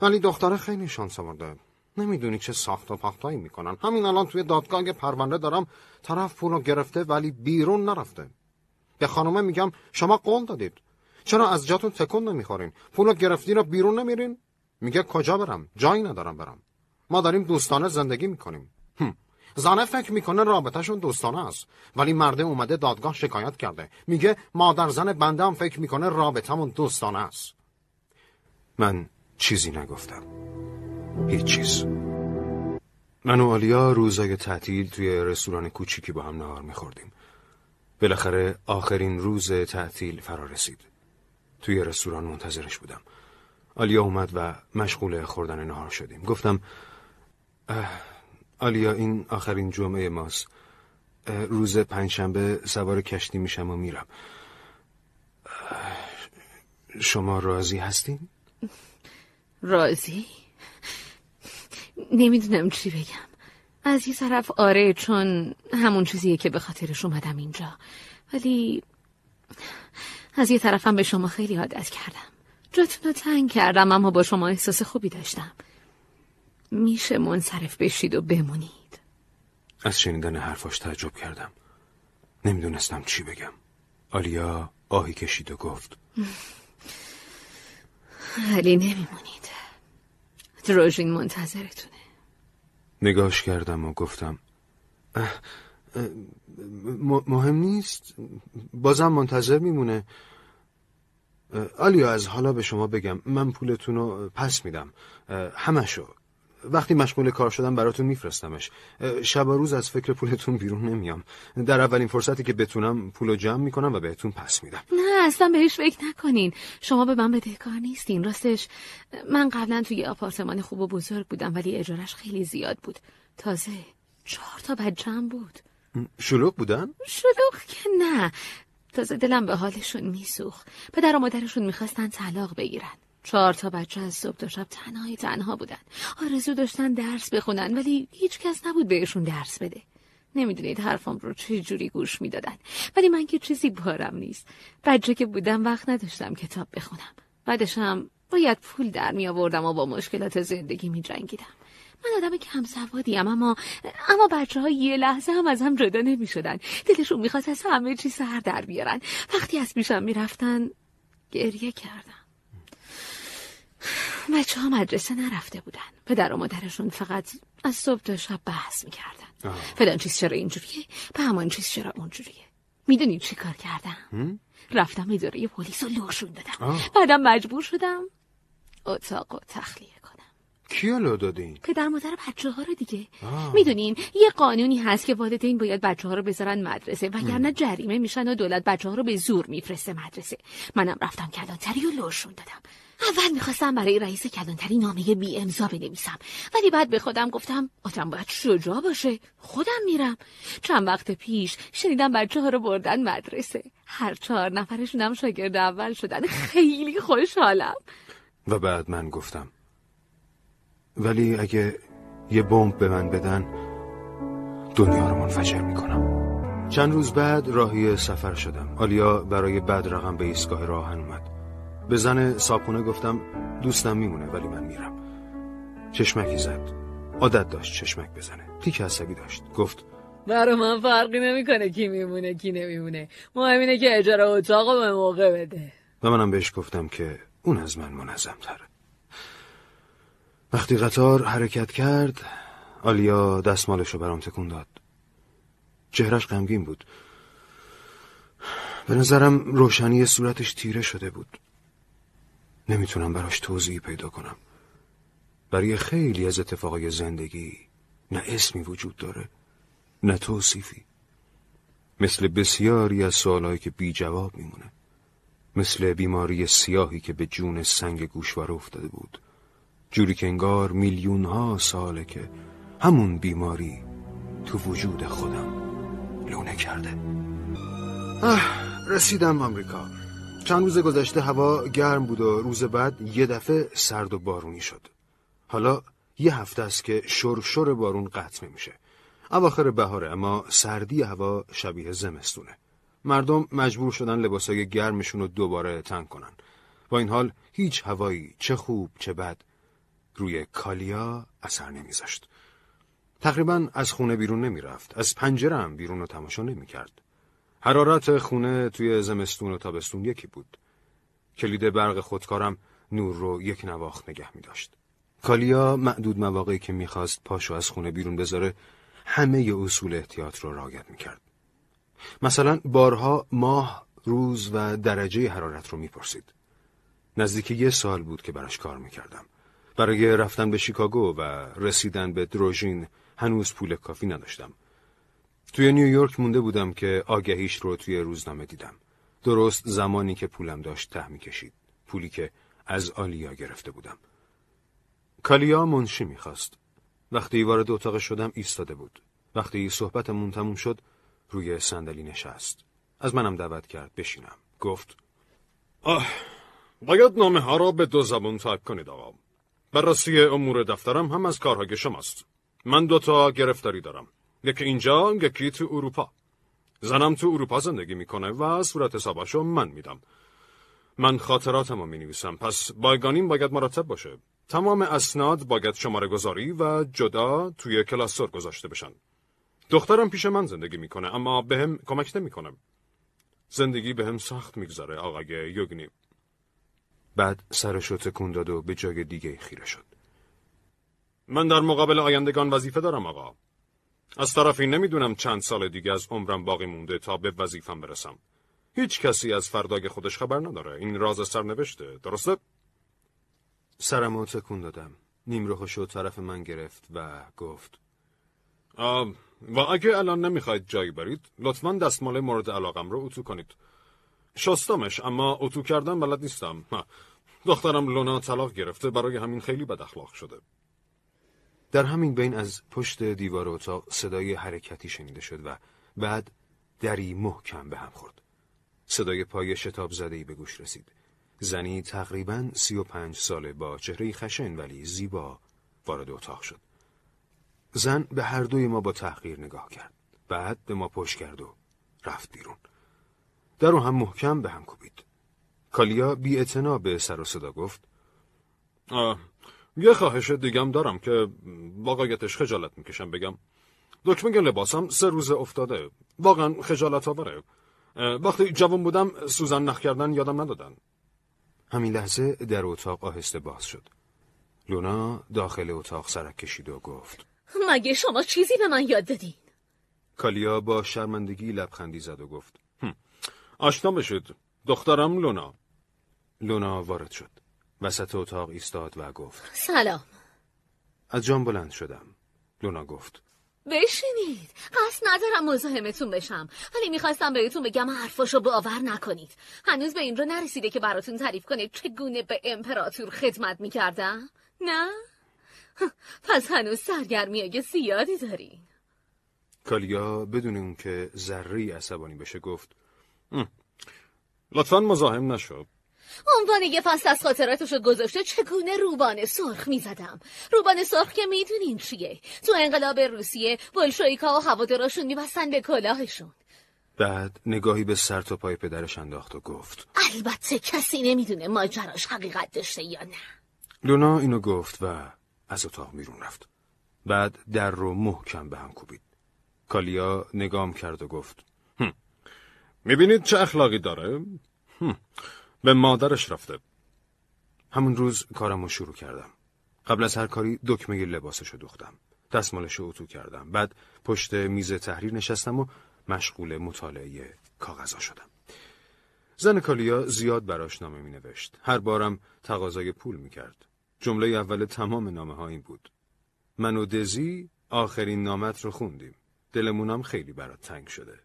ولی دختره خیلی شانس آورده نمیدونی چه ساخت و پختایی میکنن همین الان توی دادگاه پرونده دارم طرف پول رو گرفته ولی بیرون نرفته به خانمه میگم شما قول دادید چرا از جاتون تکون نمیخورین پولو گرفتی رو بیرون نمیرین میگه کجا برم جایی ندارم برم ما داریم دوستانه زندگی میکنیم زنه فکر میکنه رابطهشون دوستانه است ولی مرده اومده دادگاه شکایت کرده میگه مادر زن بنده هم فکر میکنه رابطهمون دوستانه است من چیزی نگفتم هیچ چیز من و آلیا روزای تعطیل توی رستوران کوچیکی با هم نهار میخوردیم بالاخره آخرین روز تعطیل فرا رسید توی رستوران منتظرش بودم آلیا اومد و مشغول خوردن نهار شدیم گفتم آلیا این آخرین جمعه ماست روز پنجشنبه سوار کشتی میشم و میرم شما راضی هستین؟ راضی؟ نمیدونم چی بگم از یه طرف آره چون همون چیزیه که به خاطرش اومدم اینجا ولی از یه طرفم به شما خیلی عادت کردم جاتون رو تنگ کردم اما با شما احساس خوبی داشتم میشه منصرف بشید و بمونید از شنیدن حرفاش تعجب کردم نمیدونستم چی بگم آلیا آهی کشید و گفت ولی نمیمونید دروژین منتظرتونه نگاش کردم و گفتم مهم نیست بازم منتظر میمونه آلیا از حالا به شما بگم من پولتون رو پس میدم همشو وقتی مشغول کار شدم براتون میفرستمش شب و روز از فکر پولتون بیرون نمیام در اولین فرصتی که بتونم پولو جمع میکنم و بهتون پس میدم نه اصلا بهش فکر نکنین شما به من بدهکار نیستین راستش من قبلا توی آپارتمان خوب و بزرگ بودم ولی اجارش خیلی زیاد بود تازه چهار تا بجم بود شلوغ بودن؟ شلوغ که نه تازه دلم به حالشون میسوخ پدر و مادرشون میخواستن طلاق بگیرن چهار تا بچه از صبح تا شب تنهای تنها بودن آرزو داشتن درس بخونن ولی هیچ کس نبود بهشون درس بده نمیدونید حرفم رو چه جوری گوش میدادن ولی من که چیزی بارم نیست بچه که بودم وقت نداشتم کتاب بخونم بعدشم باید پول در می آوردم و با مشکلات زندگی می جنگیدم. من آدم کم سوادی اما اما بچه ها یه لحظه هم از هم جدا نمی دلشون میخواست از همه چی سر در بیارن وقتی از پیشم میرفتن گریه کردم بچه ها مدرسه نرفته بودن پدر و مادرشون فقط از صبح تا شب بحث میکردن فلان چیز چرا اینجوریه به همان چیز چرا اونجوریه میدونی چی کار کردم رفتم اداره پلیس رو لوشون دادم بعدم مجبور شدم اتاق و تخلیه کنم کیا لو دادین؟ پدر مادر بچه ها رو دیگه میدونین یه قانونی هست که والدین باید بچه ها رو بذارن مدرسه وگرنه جریمه میشن و دولت بچه ها رو به زور میفرسته مدرسه منم رفتم کلانتری و لوشون دادم اول میخواستم برای رئیس کلانتری نامه بی امضا بنویسم ولی بعد به خودم گفتم آدم باید شجاع باشه خودم میرم چند وقت پیش شنیدم بچه ها رو بردن مدرسه هر چهار هم شاگرد اول شدن خیلی خوشحالم و بعد من گفتم ولی اگه یه بمب به من بدن دنیا رو منفجر میکنم چند روز بعد راهی سفر شدم آلیا برای بد رقم به ایستگاه راهن اومد به زن گفتم دوستم میمونه ولی من میرم چشمکی زد عادت داشت چشمک بزنه تیک عصبی داشت گفت برا من فرقی نمیکنه کی میمونه کی نمیمونه مهمینه که اجاره اتاق به موقع بده و منم بهش گفتم که اون از من منظم تره وقتی قطار حرکت کرد آلیا دستمالش رو برام تکون داد چهرش غمگین بود به نظرم روشنی صورتش تیره شده بود نمیتونم براش توضیح پیدا کنم برای خیلی از اتفاقای زندگی نه اسمی وجود داره نه توصیفی مثل بسیاری از سوالهایی که بی جواب میمونه مثل بیماری سیاهی که به جون سنگ گوشوار افتاده بود جوری که انگار میلیون ها ساله که همون بیماری تو وجود خودم لونه کرده اه رسیدم آمریکا چند روز گذشته هوا گرم بود و روز بعد یه دفعه سرد و بارونی شد. حالا یه هفته است که شر بارون قطع میشه اواخر بهاره اما سردی هوا شبیه زمستونه. مردم مجبور شدن لباسای گرمشون رو دوباره تنگ کنن. با این حال هیچ هوایی چه خوب چه بد روی کالیا اثر نمیذاشت. تقریبا از خونه بیرون نمیرفت. از پنجره هم بیرون رو تماشا نمیکرد. حرارت خونه توی زمستون و تابستون یکی بود. کلید برق خودکارم نور رو یک نواخت نگه می داشت. کالیا معدود مواقعی که میخواست پاشو از خونه بیرون بذاره همه ی اصول احتیاط رو رعایت میکرد. مثلا بارها ماه، روز و درجه حرارت رو میپرسید. نزدیک یه سال بود که براش کار میکردم. برای رفتن به شیکاگو و رسیدن به دروژین هنوز پول کافی نداشتم توی نیویورک مونده بودم که آگهیش رو توی روزنامه دیدم. درست زمانی که پولم داشت ته میکشید. پولی که از آلیا گرفته بودم. کالیا منشی میخواست. وقتی وارد اتاق شدم ایستاده بود. وقتی صحبتمون تموم شد روی صندلی نشست. از منم دعوت کرد بشینم. گفت آه باید نامه ها را به دو زبان تایپ کنید آقا. بررسی امور دفترم هم از کارهای شماست. من تا گرفتاری دارم. یکی اینجا یکی تو اروپا زنم تو اروپا زندگی میکنه و صورت حسابشو من میدم من خاطراتم رو می پس بایگانیم باید مرتب باشه تمام اسناد باید شماره گذاری و جدا توی کلاسور گذاشته بشن دخترم پیش من زندگی میکنه اما به هم کمک کنم زندگی به هم سخت میگذره آقای یوگنی بعد سرش رو تکون داد و به جای دیگه خیره شد من در مقابل آیندگان وظیفه دارم آقا از طرفی نمیدونم چند سال دیگه از عمرم باقی مونده تا به وظیفم برسم. هیچ کسی از فردای خودش خبر نداره. این راز نوشته. درسته؟ سرمو تکون دادم. نیمروخشو طرف من گرفت و گفت و اگه الان نمیخواید جایی برید لطفا دستمال مورد علاقم رو اتو کنید شستمش اما اتو کردن بلد نیستم دخترم لونا طلاق گرفته برای همین خیلی بد اخلاق شده در همین بین از پشت دیوار اتاق صدای حرکتی شنیده شد و بعد دری محکم به هم خورد. صدای پای شتاب زده به گوش رسید. زنی تقریبا سی و پنج ساله با چهره خشن ولی زیبا وارد اتاق شد. زن به هر دوی ما با تحقیر نگاه کرد. بعد به ما پشت کرد و رفت بیرون. در رو هم محکم به هم کوبید. کالیا بی به سر و صدا گفت آه یه خواهش دیگم دارم که واقعیتش خجالت میکشم بگم دکمه لباسم سه روز افتاده واقعا خجالت آوره وقتی جوان بودم سوزن نخ کردن یادم ندادن همین لحظه در اتاق آهسته باز شد لونا داخل اتاق سرک کشید و گفت مگه شما چیزی به من یاد دادین کالیا با شرمندگی لبخندی زد و گفت آشنا بشید دخترم لونا لونا وارد شد وسط اتاق ایستاد و گفت سلام از جان بلند شدم لونا گفت بشینید قصد ندارم مزاحمتون بشم ولی میخواستم بهتون بگم حرفاشو باور نکنید هنوز به این رو نرسیده که براتون تعریف کنه چگونه به امپراتور خدمت میکردم نه؟ پس هنوز اگه زیادی داری کالیا بدون اون که ذره عصبانی بشه گفت لطفا مزاحم نشو عنوان یه فصل از خاطراتشو گذاشته چگونه روبان سرخ میزدم روبان سرخ که میدونین چیه تو انقلاب روسیه بلشویکا و هواداراشون میبستن به کلاهشون بعد نگاهی به سر تا پای پدرش انداخت و گفت البته کسی نمیدونه ماجراش حقیقت داشته یا نه لونا اینو گفت و از اتاق میرون رفت بعد در رو محکم به هم کوبید کالیا نگام کرد و گفت میبینید چه اخلاقی داره؟ به مادرش رفته همون روز کارم رو شروع کردم قبل از هر کاری دکمه رو دوختم رو اتو کردم بعد پشت میز تحریر نشستم و مشغول مطالعه کاغذا شدم زن کالیا زیاد براش نامه می نوشت. هر بارم تقاضای پول می کرد. جمله اول تمام نامه این بود. من و دزی آخرین نامت رو خوندیم. دلمونم خیلی برات تنگ شده.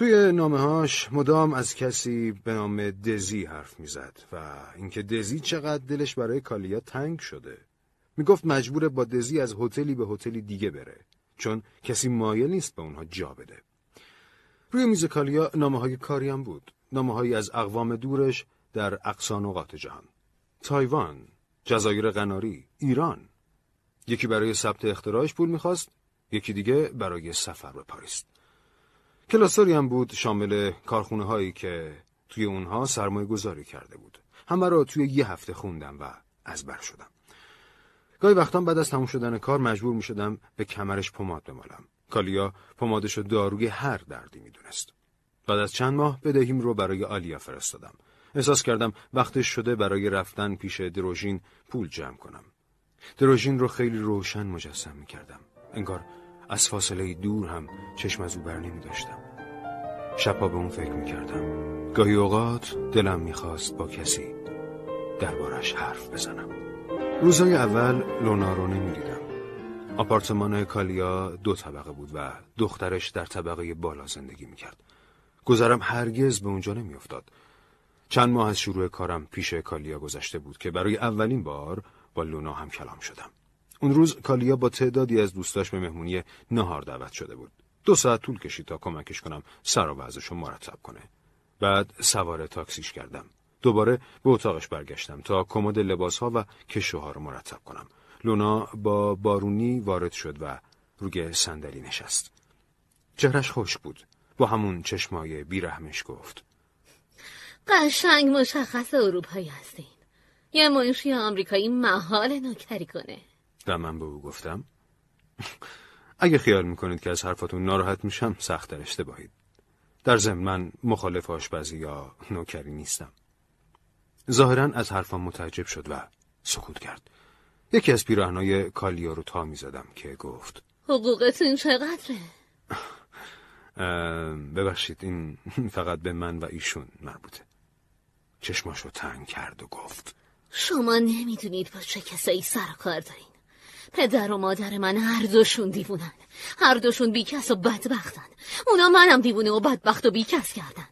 توی نامه هاش مدام از کسی به نام دزی حرف میزد و اینکه دزی چقدر دلش برای کالیا تنگ شده می گفت مجبوره با دزی از هتلی به هتلی دیگه بره چون کسی مایل نیست به اونها جا بده روی میز کالیا نامه های هم بود نامه هایی از اقوام دورش در اقسان و جهان تایوان جزایر قناری ایران یکی برای ثبت اختراعش پول میخواست یکی دیگه برای سفر به پاریس کلاسوری هم بود شامل کارخونه هایی که توی اونها سرمایه گذاری کرده بود همه را توی یه هفته خوندم و از بر شدم گاهی وقتا بعد از تموم شدن کار مجبور می شدم به کمرش پماد بمالم کالیا پمادش رو داروی هر دردی می دونست. بعد از چند ماه بدهیم رو برای آلیا فرستادم احساس کردم وقتش شده برای رفتن پیش دروژین پول جمع کنم دروژین رو خیلی روشن مجسم می کردم انگار از فاصله دور هم چشم از او بر نمی داشتم شبها به اون فکر می کردم گاهی اوقات دلم میخواست با کسی دربارش حرف بزنم روزای اول لونا رو نمی دیدم آپارتمان کالیا دو طبقه بود و دخترش در طبقه بالا زندگی می کرد گذرم هرگز به اونجا نمی افتاد. چند ماه از شروع کارم پیش کالیا گذشته بود که برای اولین بار با لونا هم کلام شدم اون روز کالیا با تعدادی از دوستاش به مهمونی نهار دعوت شده بود. دو ساعت طول کشید تا کمکش کنم سر و وضعش مرتب کنه. بعد سوار تاکسیش کردم. دوباره به اتاقش برگشتم تا کمد لباسها و کشوها رو مرتب کنم. لونا با بارونی وارد شد و روی صندلی نشست. چهرش خوش بود. با همون چشمای بیرحمش گفت. قشنگ مشخص اروپایی هستین. یه منشی آمریکایی محال نکری کنه. و من به او گفتم اگه خیال میکنید که از حرفاتون ناراحت میشم سخت در اشتباهید در ضمن من مخالف آشپزی یا نوکری نیستم ظاهرا از حرفم متعجب شد و سکوت کرد یکی از پیراهنای کالیا رو تا میزدم که گفت حقوقتون چقدره؟ ببخشید این فقط به من و ایشون مربوطه چشماشو تنگ کرد و گفت شما نمیدونید با چه کسایی سر کار دارید پدر و مادر من هر دوشون دیوونن هر دوشون بیکس و بدبختن اونا منم دیوونه و بدبخت و بیکس کردن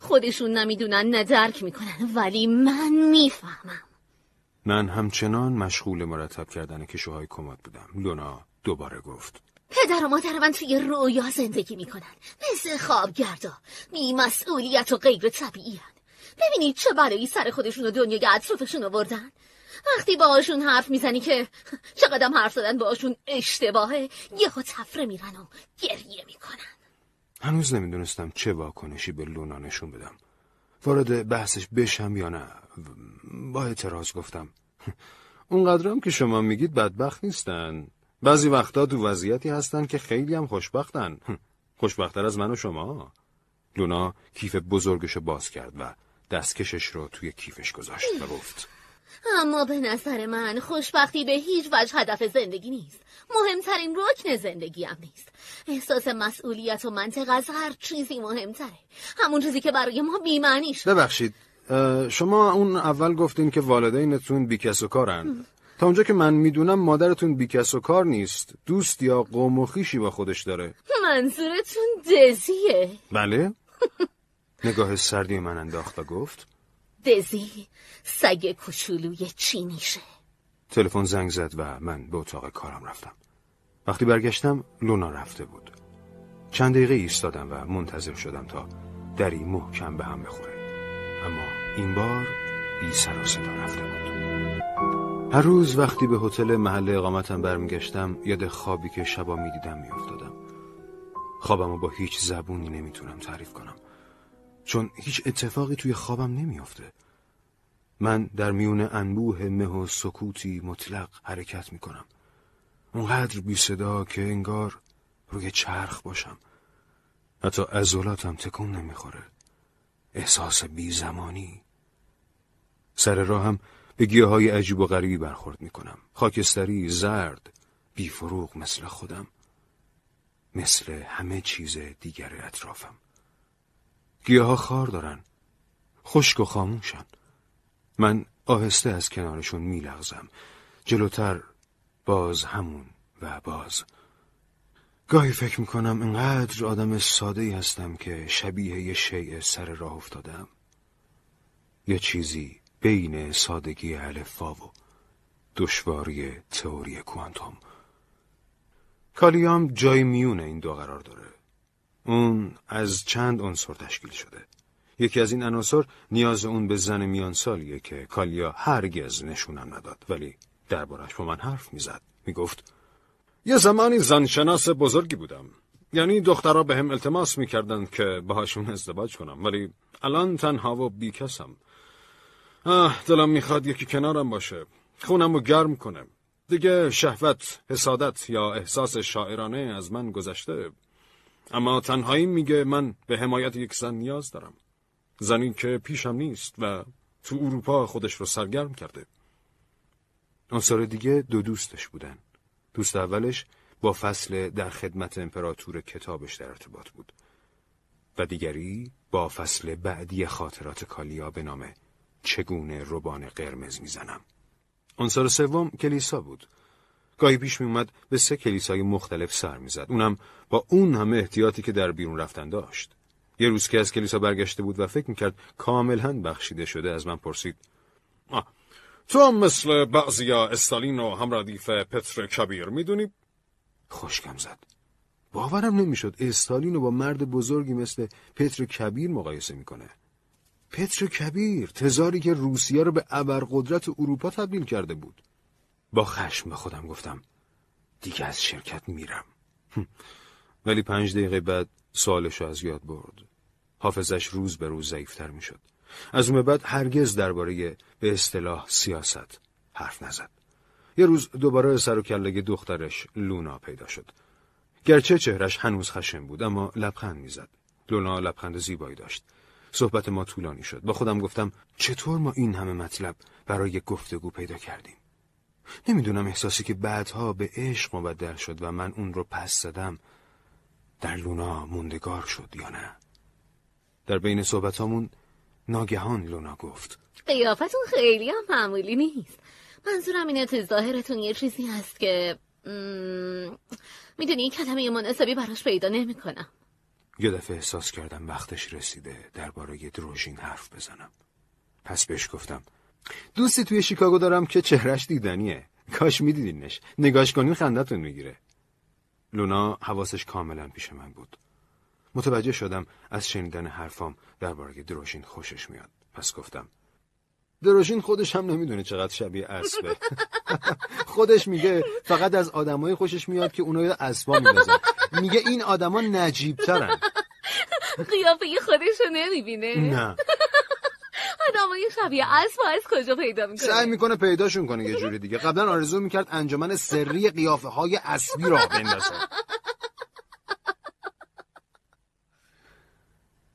خودشون نمیدونن نه درک میکنن ولی من میفهمم من همچنان مشغول مرتب کردن کشوهای کمد بودم لونا دوباره گفت پدر و مادر من توی رویا زندگی میکنن مثل خوابگردا می مسئولیت و غیر طبیعی هن. ببینید چه بلایی سر خودشون و دنیای اطرافشون آوردن وقتی باهاشون حرف میزنی که چقدر حرف زدن باهاشون اشتباهه یهو تفره میرن و گریه میکنن هنوز نمیدونستم چه واکنشی به لونا نشون بدم وارد بحثش بشم یا نه با اعتراض گفتم اونقدرم که شما میگید بدبخت نیستن بعضی وقتا تو وضعیتی هستن که خیلی هم خوشبختن خوشبختتر از من و شما لونا کیف بزرگشو باز کرد و دستکشش رو توی کیفش گذاشت و گفت اما به نظر من خوشبختی به هیچ وجه هدف زندگی نیست مهمترین رکن هم نیست احساس مسئولیت و منطق از هر چیزی مهمتره همون چیزی که برای ما بیمعنی شد ببخشید شما اون اول گفتین که والدینتون بیکس و کارن تا اونجا که من میدونم مادرتون بیکس و کار نیست دوست یا قوم و خیشی با خودش داره منظورتون دزیه بله [LAUGHS] نگاه سردی من انداخت و گفت دزی سگ کوچولوی چینیشه تلفن زنگ زد و من به اتاق کارم رفتم وقتی برگشتم لونا رفته بود چند دقیقه ایستادم و منتظر شدم تا دری محکم به هم بخوره اما این بار بی سر و صدا رفته بود هر روز وقتی به هتل محل اقامتم برمیگشتم یاد خوابی که شبا میدیدم میافتادم خوابم رو با هیچ زبونی نمیتونم تعریف کنم چون هیچ اتفاقی توی خوابم نمیافته من در میون انبوه مه و سکوتی مطلق حرکت میکنم اونقدر بی صدا که انگار روی چرخ باشم حتی عضلاتم تکون نمیخوره احساس بی زمانی سر راهم به گیاه های عجیب و غریبی برخورد میکنم خاکستری زرد بی فروغ مثل خودم مثل همه چیز دیگر اطرافم گیاه خار دارن خشک و خاموشن من آهسته از کنارشون میلغزم جلوتر باز همون و باز گاهی فکر میکنم انقدر آدم ساده ای هستم که شبیه یه شیء سر راه افتادم یه چیزی بین سادگی الفا و دشواری تئوری کوانتوم کالیام جای میون این دو قرار داره اون از چند عنصر تشکیل شده. یکی از این عناصر نیاز اون به زن میان سالیه که کالیا هرگز نشونم نداد ولی دربارش با من حرف میزد. میگفت یه زمانی زنشناس بزرگی بودم. یعنی دخترها به هم التماس میکردند که باهاشون ازدواج کنم ولی الان تنها و بیکسم. آه دلم میخواد یکی کنارم باشه. خونم رو گرم کنه. دیگه شهوت، حسادت یا احساس شاعرانه از من گذشته اما تنهایی میگه من به حمایت یک زن نیاز دارم زنی که پیشم نیست و تو اروپا خودش رو سرگرم کرده اون دیگه دو دوستش بودن دوست اولش با فصل در خدمت امپراتور کتابش در ارتباط بود و دیگری با فصل بعدی خاطرات کالیا به نام چگونه روبان قرمز میزنم سال سوم کلیسا بود گاهی پیش می اومد به سه کلیسای مختلف سر میزد اونم با اون همه احتیاطی که در بیرون رفتن داشت یه روز که از کلیسا برگشته بود و فکر کرد کاملا بخشیده شده از من پرسید آه. تو مثل بعضیا استالین و همردیف پتر کبیر میدونی؟ خوشکم زد باورم نمیشد استالین رو با مرد بزرگی مثل پتر کبیر مقایسه میکنه پتر کبیر تزاری که روسیه رو به ابرقدرت اروپا تبدیل کرده بود با خشم به خودم گفتم دیگه از شرکت میرم ولی پنج دقیقه بعد سالش از یاد برد حافظش روز به روز ضعیفتر میشد از اون بعد هرگز درباره به اصطلاح سیاست حرف نزد یه روز دوباره سر و کلگ دخترش لونا پیدا شد گرچه چهرش هنوز خشم بود اما لبخند میزد لونا لبخند زیبایی داشت صحبت ما طولانی شد با خودم گفتم چطور ما این همه مطلب برای گفتگو پیدا کردیم نمیدونم احساسی که بعدها به عشق مبدل شد و من اون رو پس زدم در لونا موندگار شد یا نه در بین صحبتامون ناگهان لونا گفت قیافتون خیلی هم معمولی نیست منظورم اینه تو ظاهرتون یه چیزی هست که میدونی میدونی کلمه مناسبی براش پیدا نمیکنم یه دفعه احساس کردم وقتش رسیده درباره دروژین حرف بزنم پس بهش گفتم دوستی توی شیکاگو دارم که چهرش دیدنیه کاش میدیدینش نگاش کنین خندتون میگیره لونا حواسش کاملا پیش من بود متوجه شدم از شنیدن حرفام درباره دروشین خوشش میاد پس گفتم دروشین خودش هم نمیدونه چقدر شبیه اسبه [LAUGHS] خودش میگه فقط از آدمای خوشش میاد که اونو اسبا میدازن میگه این آدما نجیبترن [LAUGHS] قیافه خودش رو نمیبینه نه آدمای خبیه کجا پیدا میکنه سعی میکنه پیداشون کنه یه جوری دیگه قبلا آرزو میکرد انجمن سری قیافه های اسبی را بندازه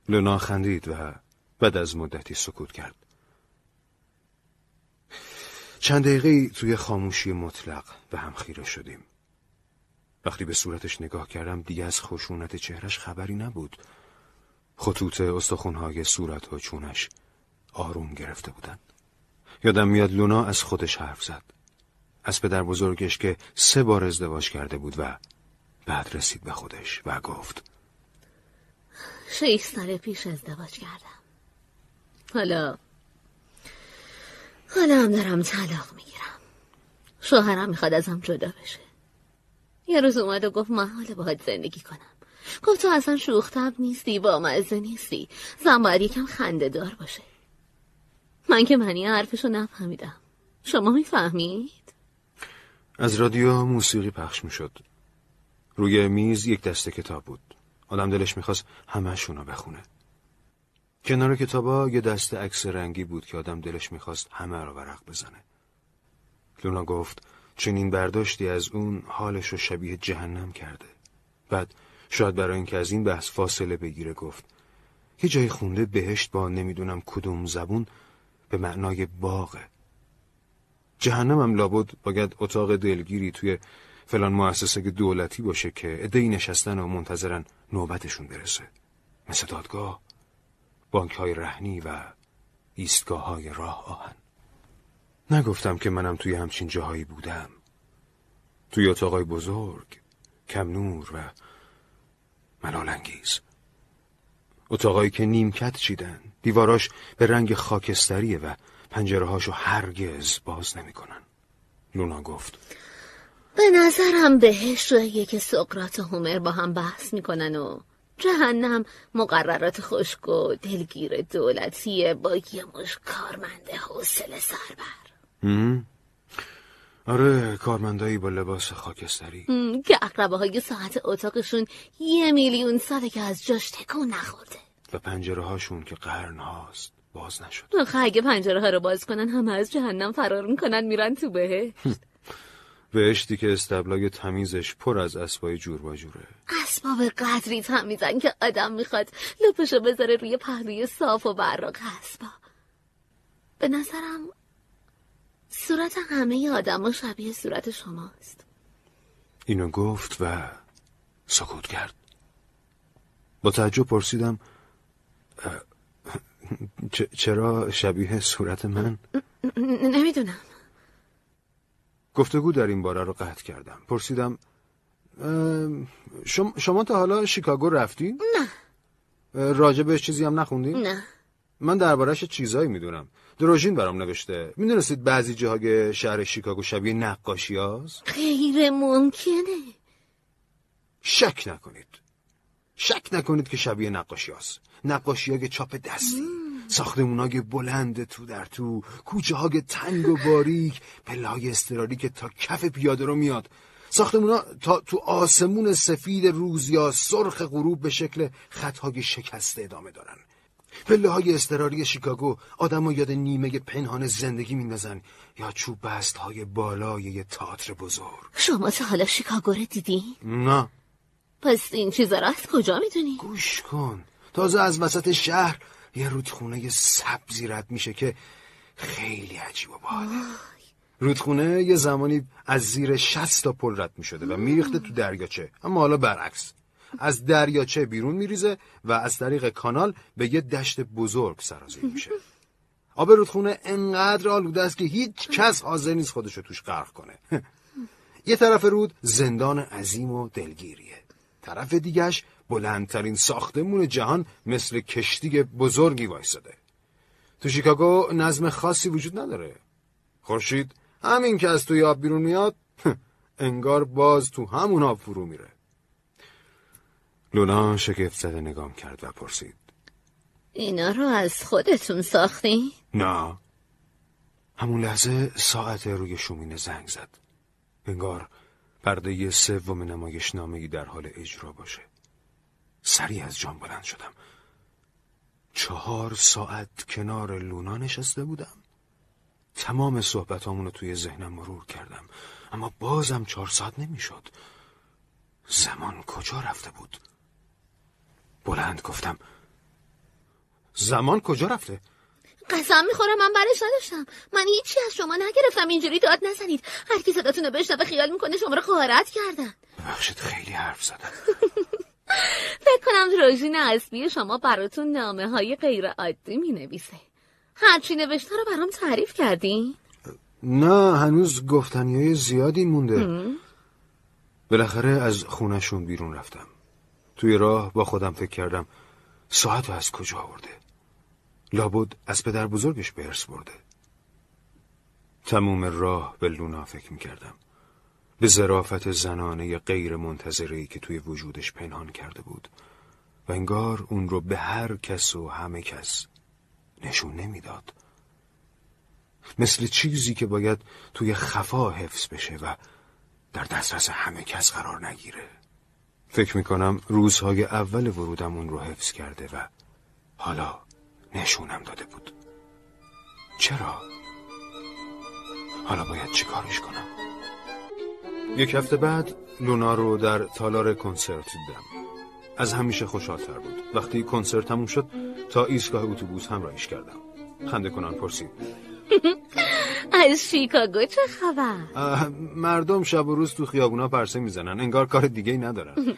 لونا خندید و بعد از مدتی سکوت کرد چند دقیقه توی خاموشی مطلق به هم خیره شدیم وقتی به صورتش نگاه کردم دیگه از خشونت چهرش خبری نبود خطوط استخونهای صورت و چونش آروم گرفته بودن یادم میاد لونا از خودش حرف زد از پدر بزرگش که سه بار ازدواج کرده بود و بعد رسید به خودش و گفت شیست سال پیش ازدواج کردم حالا حالا هم دارم طلاق میگیرم شوهرم میخواد ازم جدا بشه یه روز اومد و گفت حالا باید زندگی کنم گفت تو اصلا شوختب نیستی با مزه نیستی زن باید یکم خنده دار باشه من که معنی حرفشو نفهمیدم شما میفهمید؟ از رادیو موسیقی پخش میشد روی میز یک دسته کتاب بود آدم دلش میخواست همهشون رو بخونه کنار کتابا یه دست عکس رنگی بود که آدم دلش میخواست همه رو ورق بزنه لونا گفت چنین برداشتی از اون حالش رو شبیه جهنم کرده بعد شاید برای اینکه از این بحث فاصله بگیره گفت یه جای خونده بهشت با نمیدونم کدوم زبون به معنای باغه جهنم هم لابد باید اتاق دلگیری توی فلان مؤسسه دولتی باشه که ادهی نشستن و منتظرن نوبتشون برسه مثل دادگاه بانک های رهنی و ایستگاه های راه آهن نگفتم که منم توی همچین جاهایی بودم توی اتاقای بزرگ کم نور و ملالنگیز اتاقایی که نیمکت چیدن دیواراش به رنگ خاکستریه و پنجرهاشو هرگز باز نمیکنن. لونا گفت به نظرم بهش رویه که سقرات و هومر با هم بحث میکنن و جهنم مقررات خشک و دلگیر دولتیه با یه مش کارمنده حوصله سربر آره کارمندایی با لباس خاکستری که اقربه های ساعت اتاقشون یه میلیون ساله که از جاش تکون نخورده و پنجره هاشون که قرن هاست باز نشد آخه اگه پنجره ها رو باز کنن همه از جهنم فرار میکنن میرن تو بهشت [LAUGHS] بهشتی که استبلای تمیزش پر از اسبای جور با جوره اسباب قدری تمیزن که آدم میخواد لپشو بذاره روی پهلوی صاف و براق اسبا به نظرم صورت همه ها شبیه صورت شماست اینو گفت و سکوت کرد با تعجب پرسیدم چرا شبیه صورت من؟ نمیدونم گفتگو در این باره رو قطع کردم پرسیدم شما, تا حالا شیکاگو رفتی؟ نه راجع بهش چیزی هم نخوندی؟ نه من دربارهش چیزایی میدونم دروژین برام نوشته میدونستید بعضی جاهای شهر شیکاگو شبیه نقاشی هاست؟ غیر ممکنه شک نکنید شک نکنید که شبیه نقاشی هاست های چاپ دستی های بلند تو در تو کوچه های تنگ و باریک های استراری که تا کف پیاده رو میاد ساختمونا تا تو آسمون سفید روز یا سرخ غروب به شکل خطهای شکسته ادامه دارن پله های استراری شیکاگو آدم ها یاد نیمه پنهان زندگی میندازن یا چوب بست های بالای یه تئاتر بزرگ شما تا حالا شیکاگو رو دیدی؟ نه پس این چیزا را از کجا میدونی؟ گوش کن تازه از وسط شهر یه رودخونه سبزی رد میشه که خیلی عجیب و باحاله رودخونه یه زمانی از زیر 60 تا پل رد میشده و میریخته تو دریاچه اما حالا برعکس از دریاچه بیرون میریزه و از طریق کانال به یه دشت بزرگ سرازیر میشه آب رودخونه انقدر آلوده است که هیچ کس حاضر نیست خودشو توش غرق کنه [LAUGHS] یه طرف رود زندان عظیم و دلگیریه طرف دیگهش بلندترین ساختمون جهان مثل کشتی بزرگی وایساده تو شیکاگو نظم خاصی وجود نداره خورشید همین که از توی آب بیرون میاد [LAUGHS] انگار باز تو همون آب فرو میره لونا شگفت زده نگام کرد و پرسید اینا رو از خودتون ساختی؟ نه همون لحظه ساعت روی شومینه زنگ زد انگار پرده سوم نمایش نامهی در حال اجرا باشه سریع از جان بلند شدم چهار ساعت کنار لونا نشسته بودم تمام صحبتامونو رو توی ذهنم مرور کردم اما بازم چهار ساعت نمیشد زمان کجا رفته بود بلند گفتم زمان کجا رفته قسم میخورم من برش نداشتم من هیچی از شما نگرفتم اینجوری داد نزنید هر کی صداتون رو بشنوه خیال میکنه شما رو قارت کردن ببخشید خیلی حرف زدم [LAUGHS] فکر کنم روژین اصلی شما براتون نامه های غیر عادی می نویسه هرچی نوشته رو برام تعریف کردی؟ نه هنوز گفتنی های زیادی مونده بالاخره از خونشون بیرون رفتم توی راه با خودم فکر کردم ساعت رو از کجا آورده لابد از پدر بزرگش به ارث برده تموم راه به لونا فکر می کردم به ظرافت زنانه غیر منتظری که توی وجودش پنهان کرده بود و انگار اون رو به هر کس و همه کس نشون نمیداد. مثل چیزی که باید توی خفا حفظ بشه و در دسترس همه کس قرار نگیره فکر میکنم روزهای اول ورودم اون رو حفظ کرده و حالا نشونم داده بود چرا؟ حالا باید چیکارش کنم؟ یک هفته بعد لونا رو در تالار کنسرت دیدم از همیشه خوشحالتر بود وقتی کنسرت تموم شد تا ایستگاه اتوبوس همراهیش کردم خنده کنان پرسید [LAUGHS] از شیکاگو چه خبر؟ مردم شب و روز تو خیابونا پرسه میزنن انگار کار دیگه ای ندارن [LAUGHS]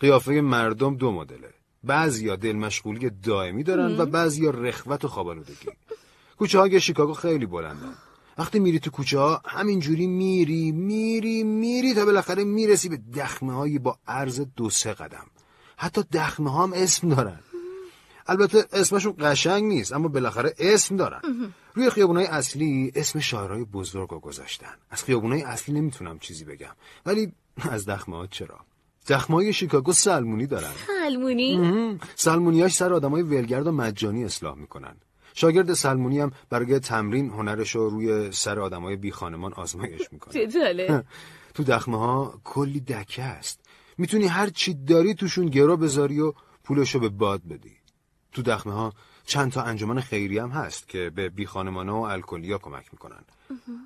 قیافه مردم دو مدله ها دل مشغولی دائمی دارن و ها رخوت و خوابالودگی کوچه های شیکاگو خیلی بلندن وقتی میری تو کوچه ها همینجوری میری میری میری تا بالاخره میرسی به دخمه هایی با عرض دو سه قدم حتی دخمه ها هم اسم دارن البته اسمشون قشنگ نیست اما بالاخره اسم دارن روی خیابونای اصلی اسم شاعرای بزرگ رو گذاشتن از خیابونای اصلی نمیتونم چیزی بگم ولی از دخمه ها چرا دخمه های شیکاگو سلمونی دارن سلمونی؟ هاش سر های ولگرد و مجانی اصلاح میکنن شاگرد سلمونی هم برای تمرین هنرش رو روی سر های بی خانمان آزمایش میکنه [LAUGHS] تو دخمه ها کلی دکه است میتونی هر چی داری توشون گرو بذاری و پولشو به باد بدی تو دخمه ها چند تا انجمن خیری هم هست که به بی ها و الکلیا کمک میکنن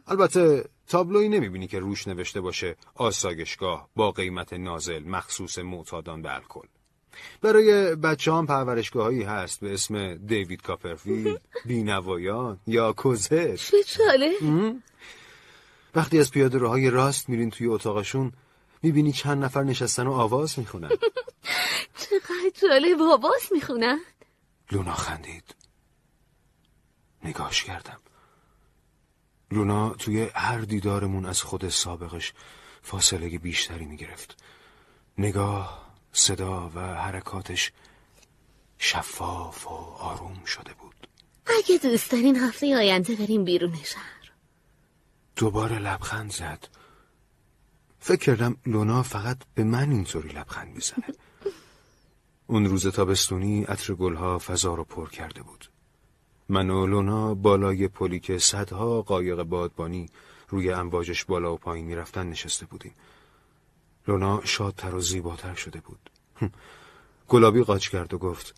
البته تابلوی نمیبینی که روش نوشته باشه آسایشگاه با قیمت نازل مخصوص معتادان به الکل برای بچه هم هایی هست به اسم دیوید کاپرفیلد [LAUGHS] بینوایان یا کوزه چه وقتی از پیاده روهای راست میرین توی اتاقشون میبینی چند نفر نشستن و آواز میخونن [LAUGHS] چقدر با آواز میخونن لونا خندید نگاش کردم لونا توی هر دیدارمون از خود سابقش فاصله بیشتری میگرفت نگاه صدا و حرکاتش شفاف و آروم شده بود اگه دوست دارین هفته آینده بریم بیرون شهر دوباره لبخند زد فکر کردم لونا فقط به من اینطوری لبخند میزنه اون روز تابستونی عطر گلها فضا رو پر کرده بود من و لونا بالای پلی که صدها قایق بادبانی روی امواجش بالا و پایین میرفتن نشسته بودیم لونا شادتر و زیباتر شده بود گلابی قاچ کرد و گفت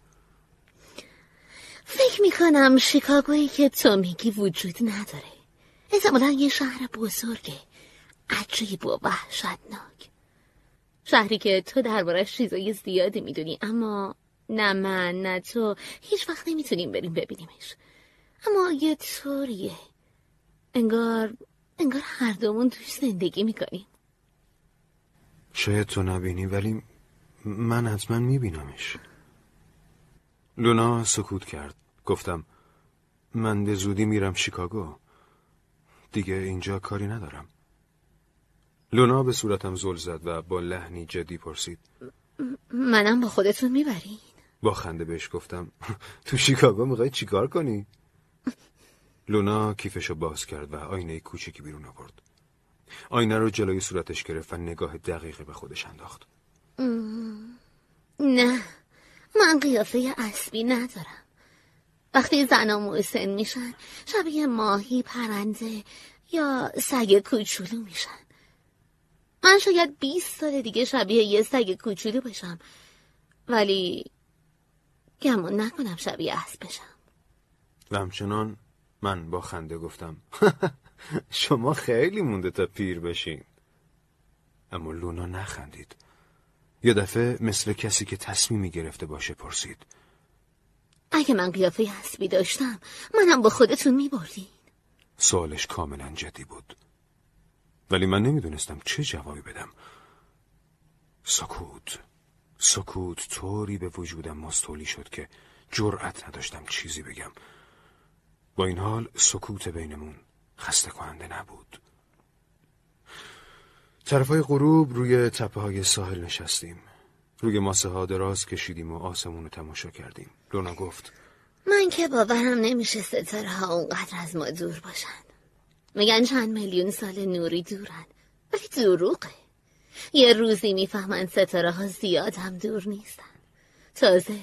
فکر میکنم شیکاگویی که تو میگی وجود نداره احتمالا یه شهر بزرگه عجیب و وحشتناک شهری که تو دربارش چیزای زیادی میدونی اما نه من نه تو هیچ وقت نمیتونیم بریم ببینیمش اما یه طوریه انگار انگار هر دومون توش زندگی میکنیم شاید تو نبینی ولی من من میبینمش لونا سکوت کرد گفتم من به زودی میرم شیکاگو دیگه اینجا کاری ندارم لونا به صورتم زل زد و با لحنی جدی پرسید منم با خودتون میبرین با خنده بهش گفتم تو شیکاگو میخوای چیکار کنی؟ لونا کیفشو باز کرد و آینه کوچکی بیرون آورد آینه رو جلوی صورتش گرفت و نگاه دقیقی به خودش انداخت نه من قیافه اسبی ندارم وقتی و سن میشن شبیه ماهی پرنده یا سگ کوچولو میشن من شاید 20 سال دیگه شبیه یه سگ کوچولو بشم ولی گمون نکنم شبیه اسب بشم و همچنان من با خنده گفتم [LAUGHS] [LAUGHS] شما خیلی مونده تا پیر بشین اما لونا نخندید یه دفعه مثل کسی که تصمیمی گرفته باشه پرسید اگه من قیافه حسبی داشتم منم با خودتون میبردین سوالش کاملا جدی بود ولی من نمیدونستم چه جوابی بدم سکوت سکوت طوری به وجودم مستولی شد که جرأت نداشتم چیزی بگم با این حال سکوت بینمون خسته کننده نبود طرف های غروب روی تپه های ساحل نشستیم روی ماسه ها دراز کشیدیم و آسمون رو تماشا کردیم لونا گفت من که باورم نمیشه ستاره ها اونقدر از ما دور باشن میگن چند میلیون سال نوری دورن ولی دروغه یه روزی میفهمن ستاره ها زیاد هم دور نیستن تازه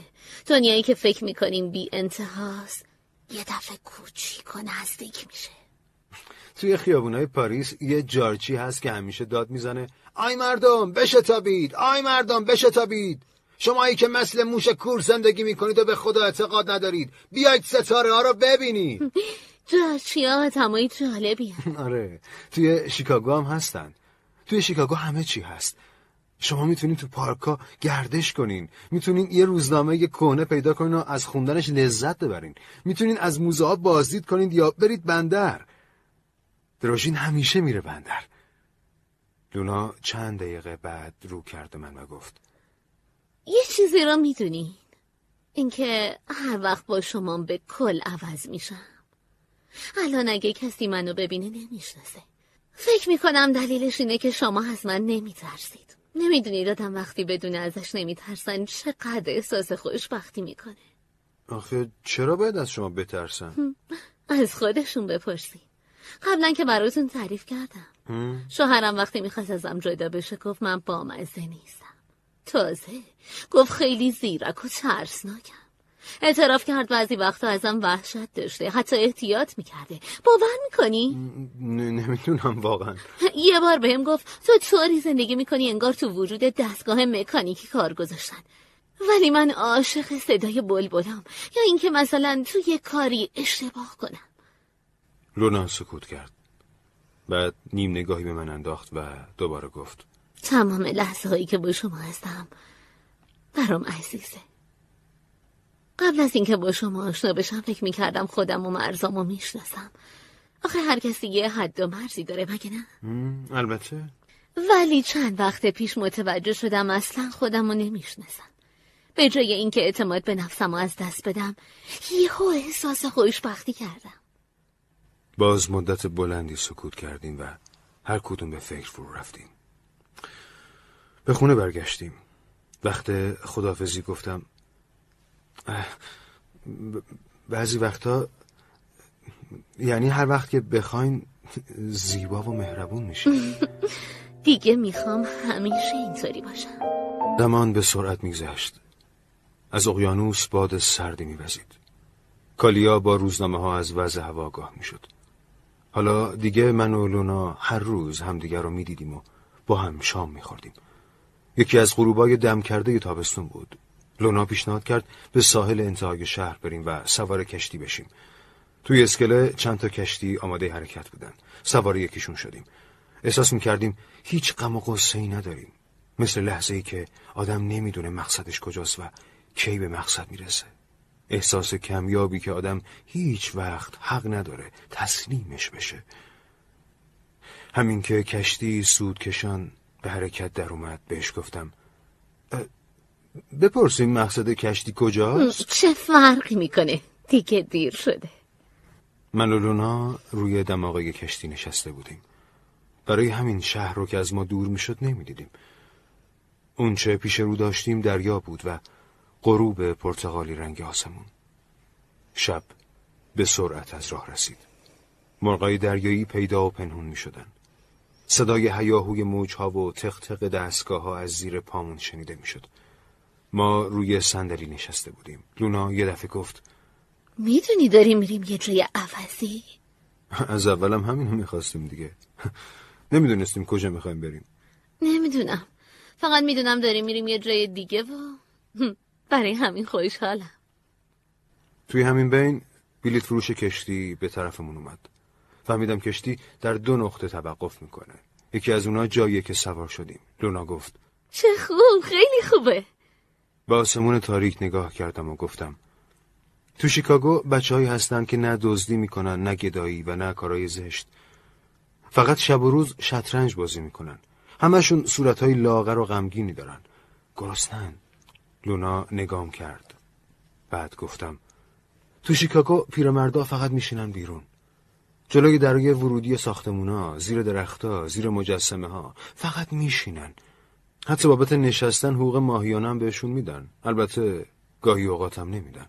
دنیایی که فکر میکنیم بی انتهاست یه دفعه کوچیک و نزدیک میشه توی خیابونای پاریس یه جارچی هست که همیشه داد میزنه آی مردم بشتابید آی مردم بشتابید شمایی که مثل موش کور زندگی میکنید و به خدا اعتقاد ندارید بیایید ستاره ها رو ببینید [LAUGHS] جارچی ها آدمای جالبی [LAUGHS] آره توی شیکاگو هم هستن توی شیکاگو همه چی هست شما میتونین تو پارکا گردش کنین میتونین یه روزنامه یه پیدا کنین و از خوندنش لذت ببرین میتونین از موزه بازدید کنین یا برید بندر دراژین همیشه میره بندر لونا چند دقیقه بعد رو کرد من و گفت یه چیزی را میدونی؟ اینکه هر وقت با شما به کل عوض میشم الان اگه کسی منو ببینه نمیشناسه فکر میکنم دلیلش اینه که شما از من نمیترسید نمیدونی دادم وقتی بدون ازش نمیترسن چقدر احساس خوشبختی میکنه آخه چرا باید از شما بترسن؟ از خودشون بپرسید قبلا که براتون تعریف کردم شوهرم وقتی میخواست ازم جدا بشه گفت من بامزه نیستم تازه گفت خیلی زیرک و ترسناکم اعتراف کرد بعضی وقتا ازم وحشت داشته حتی احتیاط میکرده باور میکنی؟ نمیدونم واقعا یه بار بهم گفت تو طوری زندگی میکنی انگار تو وجود دستگاه مکانیکی کار گذاشتن ولی من عاشق صدای بلبلم یا اینکه مثلا تو یه کاری اشتباه کنم لونا سکوت کرد بعد نیم نگاهی به من انداخت و دوباره گفت تمام لحظه هایی که با شما هستم برام عزیزه قبل از اینکه با شما آشنا بشم فکر میکردم خودم و مرزام و میشناسم آخه هر کسی یه حد و مرزی داره مگه نه؟ البته ولی چند وقت پیش متوجه شدم اصلا خودم رو نمیشناسم به جای اینکه اعتماد به نفسم از دست بدم یهو احساس خوشبختی کردم باز مدت بلندی سکوت کردیم و هر کدوم به فکر فرو رفتیم به خونه برگشتیم وقت خدافزی گفتم بعضی وقتا یعنی هر وقت که بخواین زیبا و مهربون میشه [LAUGHS] دیگه میخوام همیشه اینطوری باشم زمان به سرعت میگذشت از اقیانوس باد سردی میوزید کالیا با روزنامه ها از وضع هواگاه میشد حالا دیگه من و لونا هر روز همدیگر رو میدیدیم و با هم شام میخوردیم یکی از غروبای دم کرده تابستون بود لونا پیشنهاد کرد به ساحل انتهای شهر بریم و سوار کشتی بشیم توی اسکله چند تا کشتی آماده حرکت بودن سوار یکیشون شدیم احساس میکردیم هیچ غم و قصه ای نداریم مثل لحظه ای که آدم نمیدونه مقصدش کجاست و کی به مقصد میرسه احساس کمیابی که آدم هیچ وقت حق نداره تسلیمش بشه همین که کشتی کشان به حرکت در اومد بهش گفتم بپرسیم مقصد کشتی کجاست؟ چه فرقی میکنه دیگه دیر شده من و لونا روی دماغه کشتی نشسته بودیم برای همین شهر رو که از ما دور میشد نمیدیدیم اون چه پیش رو داشتیم دریا بود و غروب پرتغالی رنگ آسمون شب به سرعت از راه رسید مرغای دریایی پیدا و پنهون می شدن. صدای هیاهوی موجها و تختق دستگاه ها از زیر پامون شنیده می شد. ما روی صندلی نشسته بودیم لونا یه دفعه گفت میدونی داریم میریم یه جای عوضی [LAUGHS] از اولم رو میخواستیم دیگه [LAUGHS] نمیدونستیم کجا میخوایم بریم نمیدونم فقط میدونم داریم میریم یه جای دیگه و برای همین خوشحالم توی همین بین بیلیت فروش کشتی به طرفمون اومد فهمیدم کشتی در دو نقطه توقف میکنه یکی از اونا جاییه که سوار شدیم لونا گفت چه خوب خیلی خوبه با آسمون تاریک نگاه کردم و گفتم تو شیکاگو بچههایی هستن که نه دزدی میکنن نه گدایی و نه کارای زشت فقط شب و روز شطرنج بازی میکنن همشون های لاغر و غمگینی دارن گرسنند لونا نگام کرد. بعد گفتم تو شیکاگو پیرمردا فقط میشینن بیرون. جلوی درگه ورودی ساختمونا، زیر درختها، زیر مجسمه ها فقط میشینن. حتی بابت نشستن حقوق ماهیانه هم بهشون میدن. البته گاهی هم نمیدن.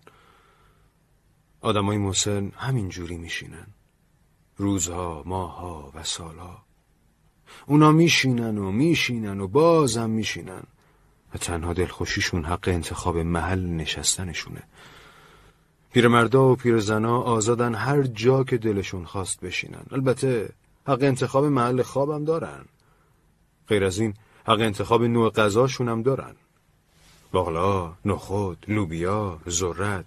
آدمای مسن همین جوری میشینن. روزها، ماهها و سالها. اونا میشینن و میشینن و بازم میشینن. تنها دلخوشیشون حق انتخاب محل نشستنشونه پیرمردا و پیرزنا آزادن هر جا که دلشون خواست بشینن البته حق انتخاب محل خوابم دارن غیر از این حق انتخاب نوع غذاشون هم دارن باقلا، نخود، لوبیا، ذرت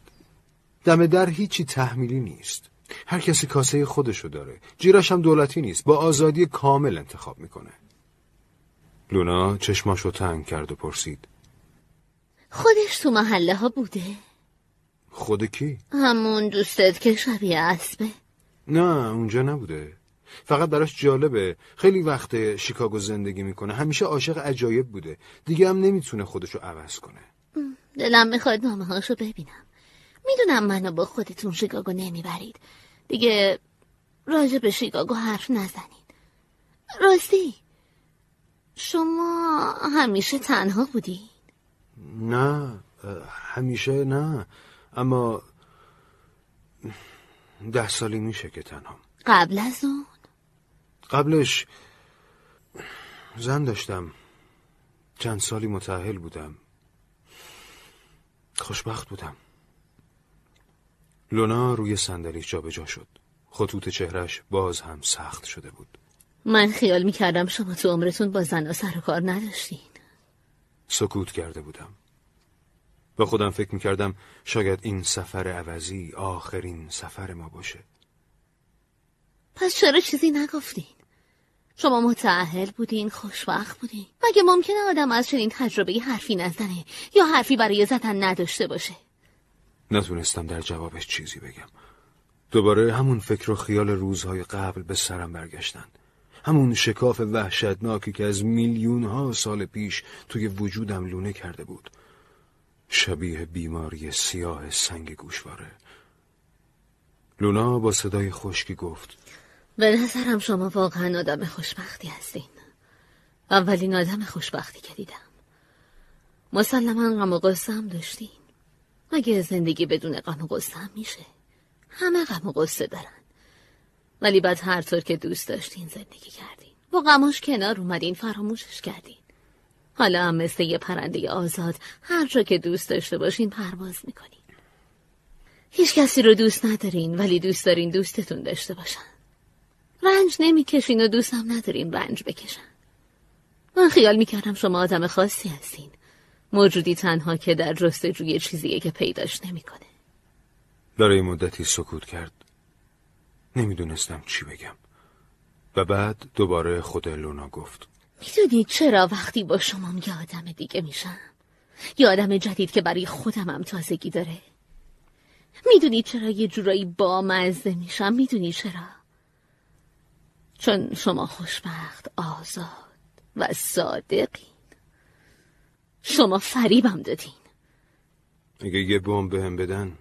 دم در هیچی تحمیلی نیست هر کسی کاسه خودشو داره جیراشم هم دولتی نیست با آزادی کامل انتخاب میکنه لونا چشماشو تنگ کرد و پرسید خودش تو محله ها بوده خود کی؟ همون دوستت که شبیه اسبه نه اونجا نبوده فقط براش جالبه خیلی وقت شیکاگو زندگی میکنه همیشه عاشق عجایب بوده دیگه هم نمیتونه خودشو عوض کنه دلم میخواد نامه هاشو ببینم میدونم منو با خودتون شیکاگو نمیبرید دیگه راجع به شیکاگو حرف نزنید راستی شما همیشه تنها بودی؟ نه همیشه نه اما ده سالی میشه که تنها قبل از اون؟ قبلش زن داشتم چند سالی متعهل بودم خوشبخت بودم لونا روی صندلی جابجا شد خطوط چهرش باز هم سخت شده بود من خیال میکردم شما تو عمرتون با زن و سر و کار نداشتین سکوت کرده بودم با خودم فکر کردم شاید این سفر عوضی آخرین سفر ما باشه پس چرا چیزی نگفتین؟ شما متعهل بودین خوشوقت بودین مگه ممکنه آدم از چنین تجربه حرفی نزنه یا حرفی برای زدن نداشته باشه نتونستم در جوابش چیزی بگم دوباره همون فکر و خیال روزهای قبل به سرم برگشتند همون شکاف وحشتناکی که از میلیون ها سال پیش توی وجودم لونه کرده بود شبیه بیماری سیاه سنگ گوشواره لونا با صدای خشکی گفت به نظرم شما واقعا آدم خوشبختی هستین اولین آدم خوشبختی که دیدم مسلما غم و قصه هم داشتین مگه زندگی بدون غم و قصه هم میشه همه غم و قصه دارن ولی بعد هر طور که دوست داشتین زندگی کردین با غماش کنار اومدین فراموشش کردین حالا هم مثل یه پرنده آزاد هر جا که دوست داشته باشین پرواز میکنین هیچ کسی رو دوست ندارین ولی دوست دارین دوستتون داشته باشن رنج نمیکشین و دوست هم ندارین رنج بکشن من خیال میکردم شما آدم خاصی هستین موجودی تنها که در جستجوی چیزیه که پیداش نمیکنه برای مدتی سکوت کرد نمیدونستم چی بگم و بعد دوباره خود لونا گفت میدونی چرا وقتی با شما یه آدم دیگه میشم یه آدم جدید که برای خودمم تازگی داره میدونی چرا یه جورایی با مزه میشم میدونی چرا چون شما خوشبخت آزاد و صادقین شما فریبم دادین اگه یه بمب بهم بدن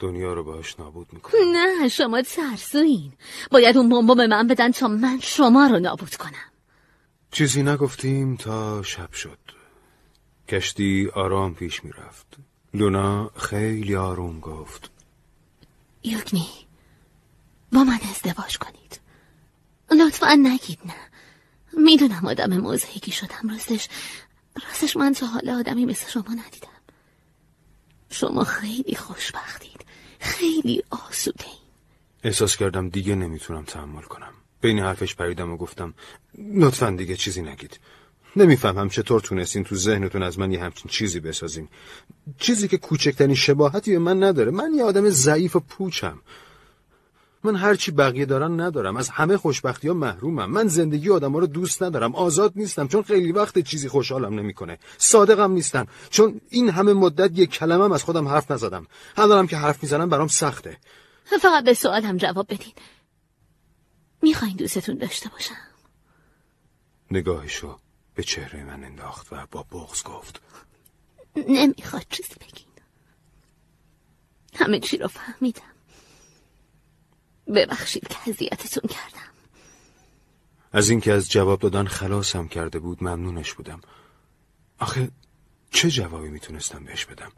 دنیا رو باش نابود میکنم نه شما ترسوین باید اون بمب به من بدن تا من شما رو نابود کنم چیزی نگفتیم تا شب شد کشتی آرام پیش میرفت لونا خیلی آروم گفت یوگنی با من ازدواج کنید لطفا نگید نه میدونم آدم موزهگی شدم راستش راستش من تا حالا آدمی مثل شما ندیدم شما خیلی خوشبختید خیلی آسوده ای. احساس کردم دیگه نمیتونم تحمل کنم بین حرفش پریدم و گفتم لطفا دیگه چیزی نگید نمیفهمم چطور تونستین تو ذهنتون از من یه همچین چیزی بسازین چیزی که کوچکترین شباهتی به من نداره من یه آدم ضعیف و پوچم من هرچی بقیه دارن ندارم از همه خوشبختی ها محرومم من زندگی آدم ها رو دوست ندارم آزاد نیستم چون خیلی وقت چیزی خوشحالم نمیکنه صادقم نیستم چون این همه مدت یک کلمم از خودم حرف نزدم هم که حرف میزنم برام سخته فقط به سوال هم جواب بدین میخواین دوستتون داشته باشم نگاهشو به چهره من انداخت و با بغز گفت نمیخواد چیزی بگین همه چی رو فهمیدم ببخشید که کردم از اینکه از جواب دادن خلاصم کرده بود ممنونش بودم آخه چه جوابی میتونستم بهش بدم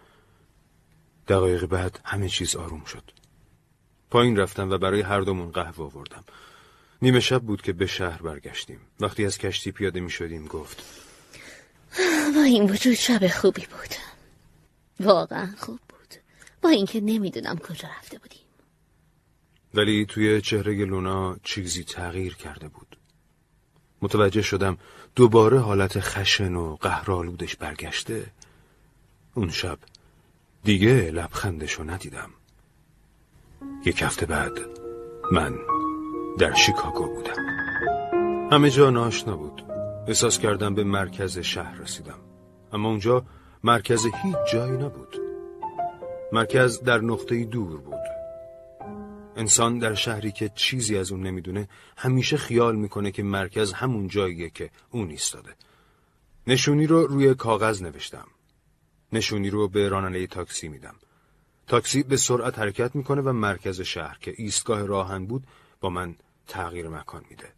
دقایق بعد همه چیز آروم شد پایین رفتم و برای هر دومون قهوه آوردم نیمه شب بود که به شهر برگشتیم وقتی از کشتی پیاده می شدیم گفت با این وجود شب خوبی بود واقعا خوب بود با اینکه نمیدونم کجا رفته بودی ولی توی چهره لونا چیزی تغییر کرده بود متوجه شدم دوباره حالت خشن و قهرالودش برگشته اون شب دیگه لبخندشو ندیدم یک هفته بعد من در شیکاگو بودم همه جا ناشنا بود احساس کردم به مرکز شهر رسیدم اما اونجا مرکز هیچ جایی نبود مرکز در نقطه دور بود انسان در شهری که چیزی از اون نمیدونه همیشه خیال میکنه که مرکز همون جاییه که اون ایستاده نشونی رو روی کاغذ نوشتم نشونی رو به راننده تاکسی میدم تاکسی به سرعت حرکت میکنه و مرکز شهر که ایستگاه راهن بود با من تغییر مکان میده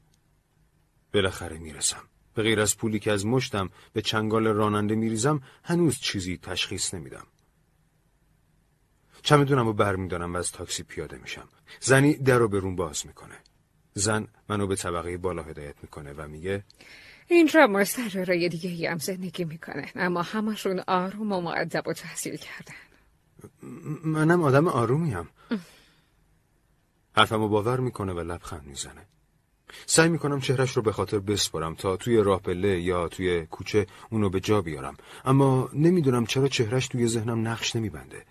بالاخره میرسم به غیر از پولی که از مشتم به چنگال راننده میریزم هنوز چیزی تشخیص نمیدم چمدونم رو برمیدارم و از تاکسی پیاده میشم زنی در رو به باز میکنه زن منو به طبقه بالا هدایت میکنه و میگه اینجا یه دیگه ای هم زندگی میکنن اما همشون آروم و معدب و تحصیل کردن منم آدم آرومیم رو باور میکنه و لبخند میزنه سعی میکنم چهرش رو به خاطر بسپارم تا توی راه پله یا توی کوچه اونو به جا بیارم اما نمیدونم چرا چهرش توی ذهنم نقش نمیبنده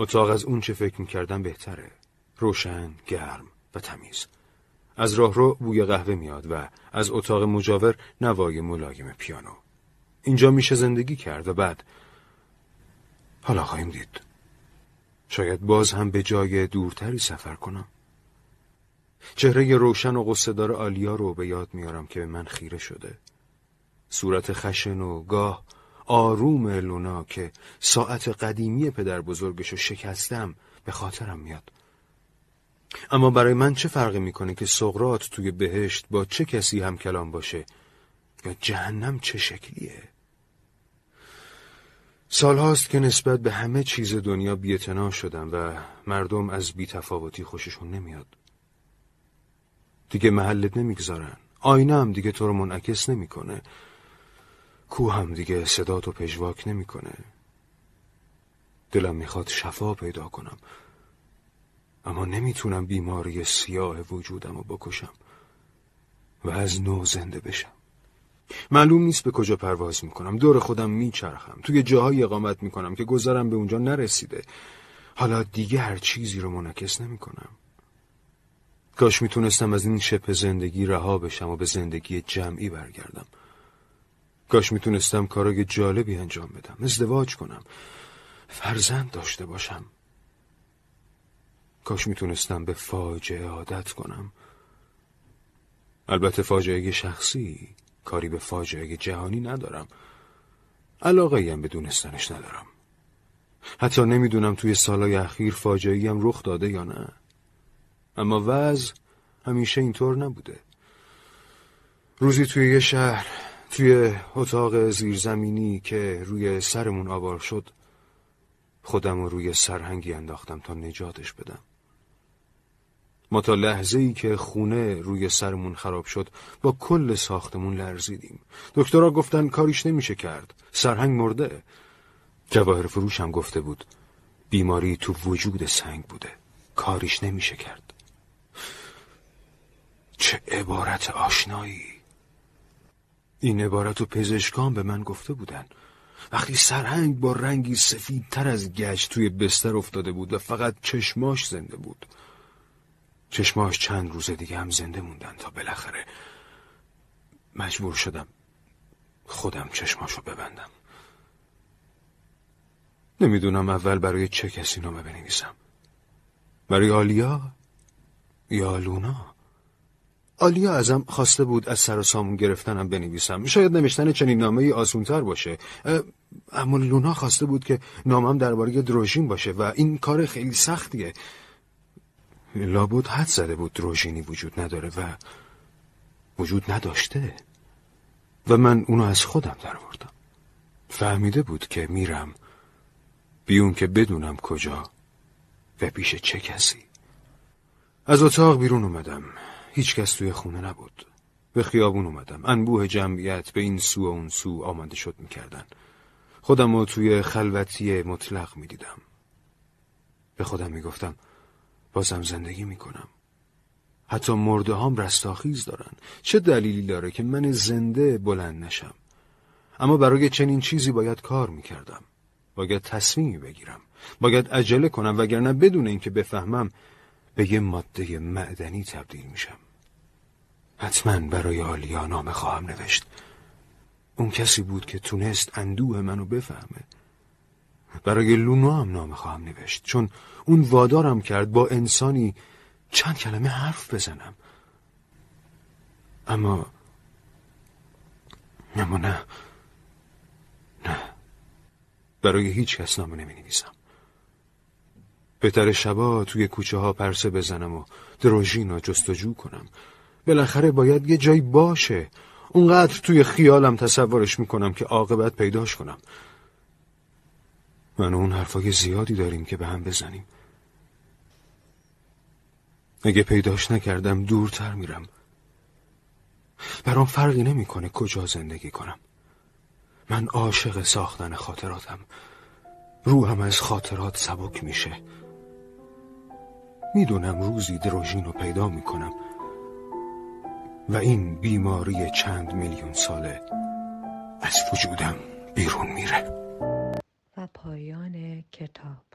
اتاق از اون چه فکر میکردم بهتره روشن، گرم و تمیز از راه رو بوی قهوه میاد و از اتاق مجاور نوای ملایم پیانو اینجا میشه زندگی کرد و بعد حالا خواهیم دید شاید باز هم به جای دورتری سفر کنم چهره روشن و قصدار آلیا رو به یاد میارم که به من خیره شده صورت خشن و گاه آروم لونا که ساعت قدیمی پدر بزرگشو شکستم به خاطرم میاد اما برای من چه فرقی میکنه که سقرات توی بهشت با چه کسی هم کلام باشه یا جهنم چه شکلیه سالهاست که نسبت به همه چیز دنیا بیتنا شدم و مردم از بیتفاوتی خوششون نمیاد دیگه محلت نمیگذارن آینه هم دیگه تو رو منعکس نمیکنه کو هم دیگه صدا تو پژواک نمیکنه. دلم میخواد شفا پیدا کنم اما نمیتونم بیماری سیاه وجودم رو بکشم و از نو زنده بشم معلوم نیست به کجا پرواز میکنم دور خودم میچرخم توی جاهای اقامت میکنم که گذرم به اونجا نرسیده حالا دیگه هر چیزی رو منعکس نمیکنم کاش میتونستم از این شپ زندگی رها بشم و به زندگی جمعی برگردم کاش میتونستم کارای جالبی انجام بدم ازدواج کنم فرزند داشته باشم کاش میتونستم به فاجعه عادت کنم البته فاجعه شخصی کاری به فاجعه جهانی ندارم علاقه هم به دونستنش ندارم حتی نمیدونم توی سالهای اخیر فاجعه هم رخ داده یا نه اما وضع همیشه اینطور نبوده روزی توی یه شهر توی اتاق زیرزمینی که روی سرمون آوار شد خودم رو روی سرهنگی انداختم تا نجاتش بدم ما تا لحظه ای که خونه روی سرمون خراب شد با کل ساختمون لرزیدیم دکترها گفتن کاریش نمیشه کرد سرهنگ مرده جواهر فروش هم گفته بود بیماری تو وجود سنگ بوده کاریش نمیشه کرد چه عبارت آشنایی این عبارت و پزشکان به من گفته بودن وقتی سرهنگ با رنگی سفیدتر از گچ توی بستر افتاده بود و فقط چشماش زنده بود چشماش چند روز دیگه هم زنده موندن تا بالاخره مجبور شدم خودم چشماشو ببندم نمیدونم اول برای چه کسی نامه بنویسم برای آلیا یا لونا آلیا ازم خواسته بود از سر و سامون گرفتنم بنویسم شاید نوشتن چنین نامه ای آسونتر باشه اما لونا خواسته بود که نامم درباره دروژین باشه و این کار خیلی سختیه لابد حد زده بود دروژینی وجود نداره و وجود نداشته و من اونو از خودم دروردم فهمیده بود که میرم بیون که بدونم کجا و پیش چه کسی از اتاق بیرون اومدم کس توی خونه نبود به خیابون اومدم انبوه جمعیت به این سو و اون سو آمده شد میکردن خودم رو توی خلوتی مطلق میدیدم به خودم میگفتم بازم زندگی میکنم حتی مرده هم رستاخیز دارن چه دلیلی داره که من زنده بلند نشم اما برای چنین چیزی باید کار میکردم باید تصمیمی بگیرم باید عجله کنم وگرنه بدون اینکه بفهمم به یه ماده معدنی تبدیل میشم حتما برای آلیا نامه خواهم نوشت اون کسی بود که تونست اندوه منو بفهمه برای لونا هم نامه خواهم نوشت چون اون وادارم کرد با انسانی چند کلمه حرف بزنم اما اما نه نه برای هیچ کس نامه نمی نویسم بهتر شبا توی کوچه ها پرسه بزنم و دروژین را جستجو کنم بالاخره باید یه جایی باشه اونقدر توی خیالم تصورش میکنم که عاقبت پیداش کنم من اون حرفای زیادی داریم که به هم بزنیم اگه پیداش نکردم دورتر میرم برام فرقی نمیکنه کجا زندگی کنم من عاشق ساختن خاطراتم روحم از خاطرات سبک میشه میدونم روزی دروژین رو پیدا میکنم و این بیماری چند میلیون ساله از وجودم بیرون میره و پایان کتاب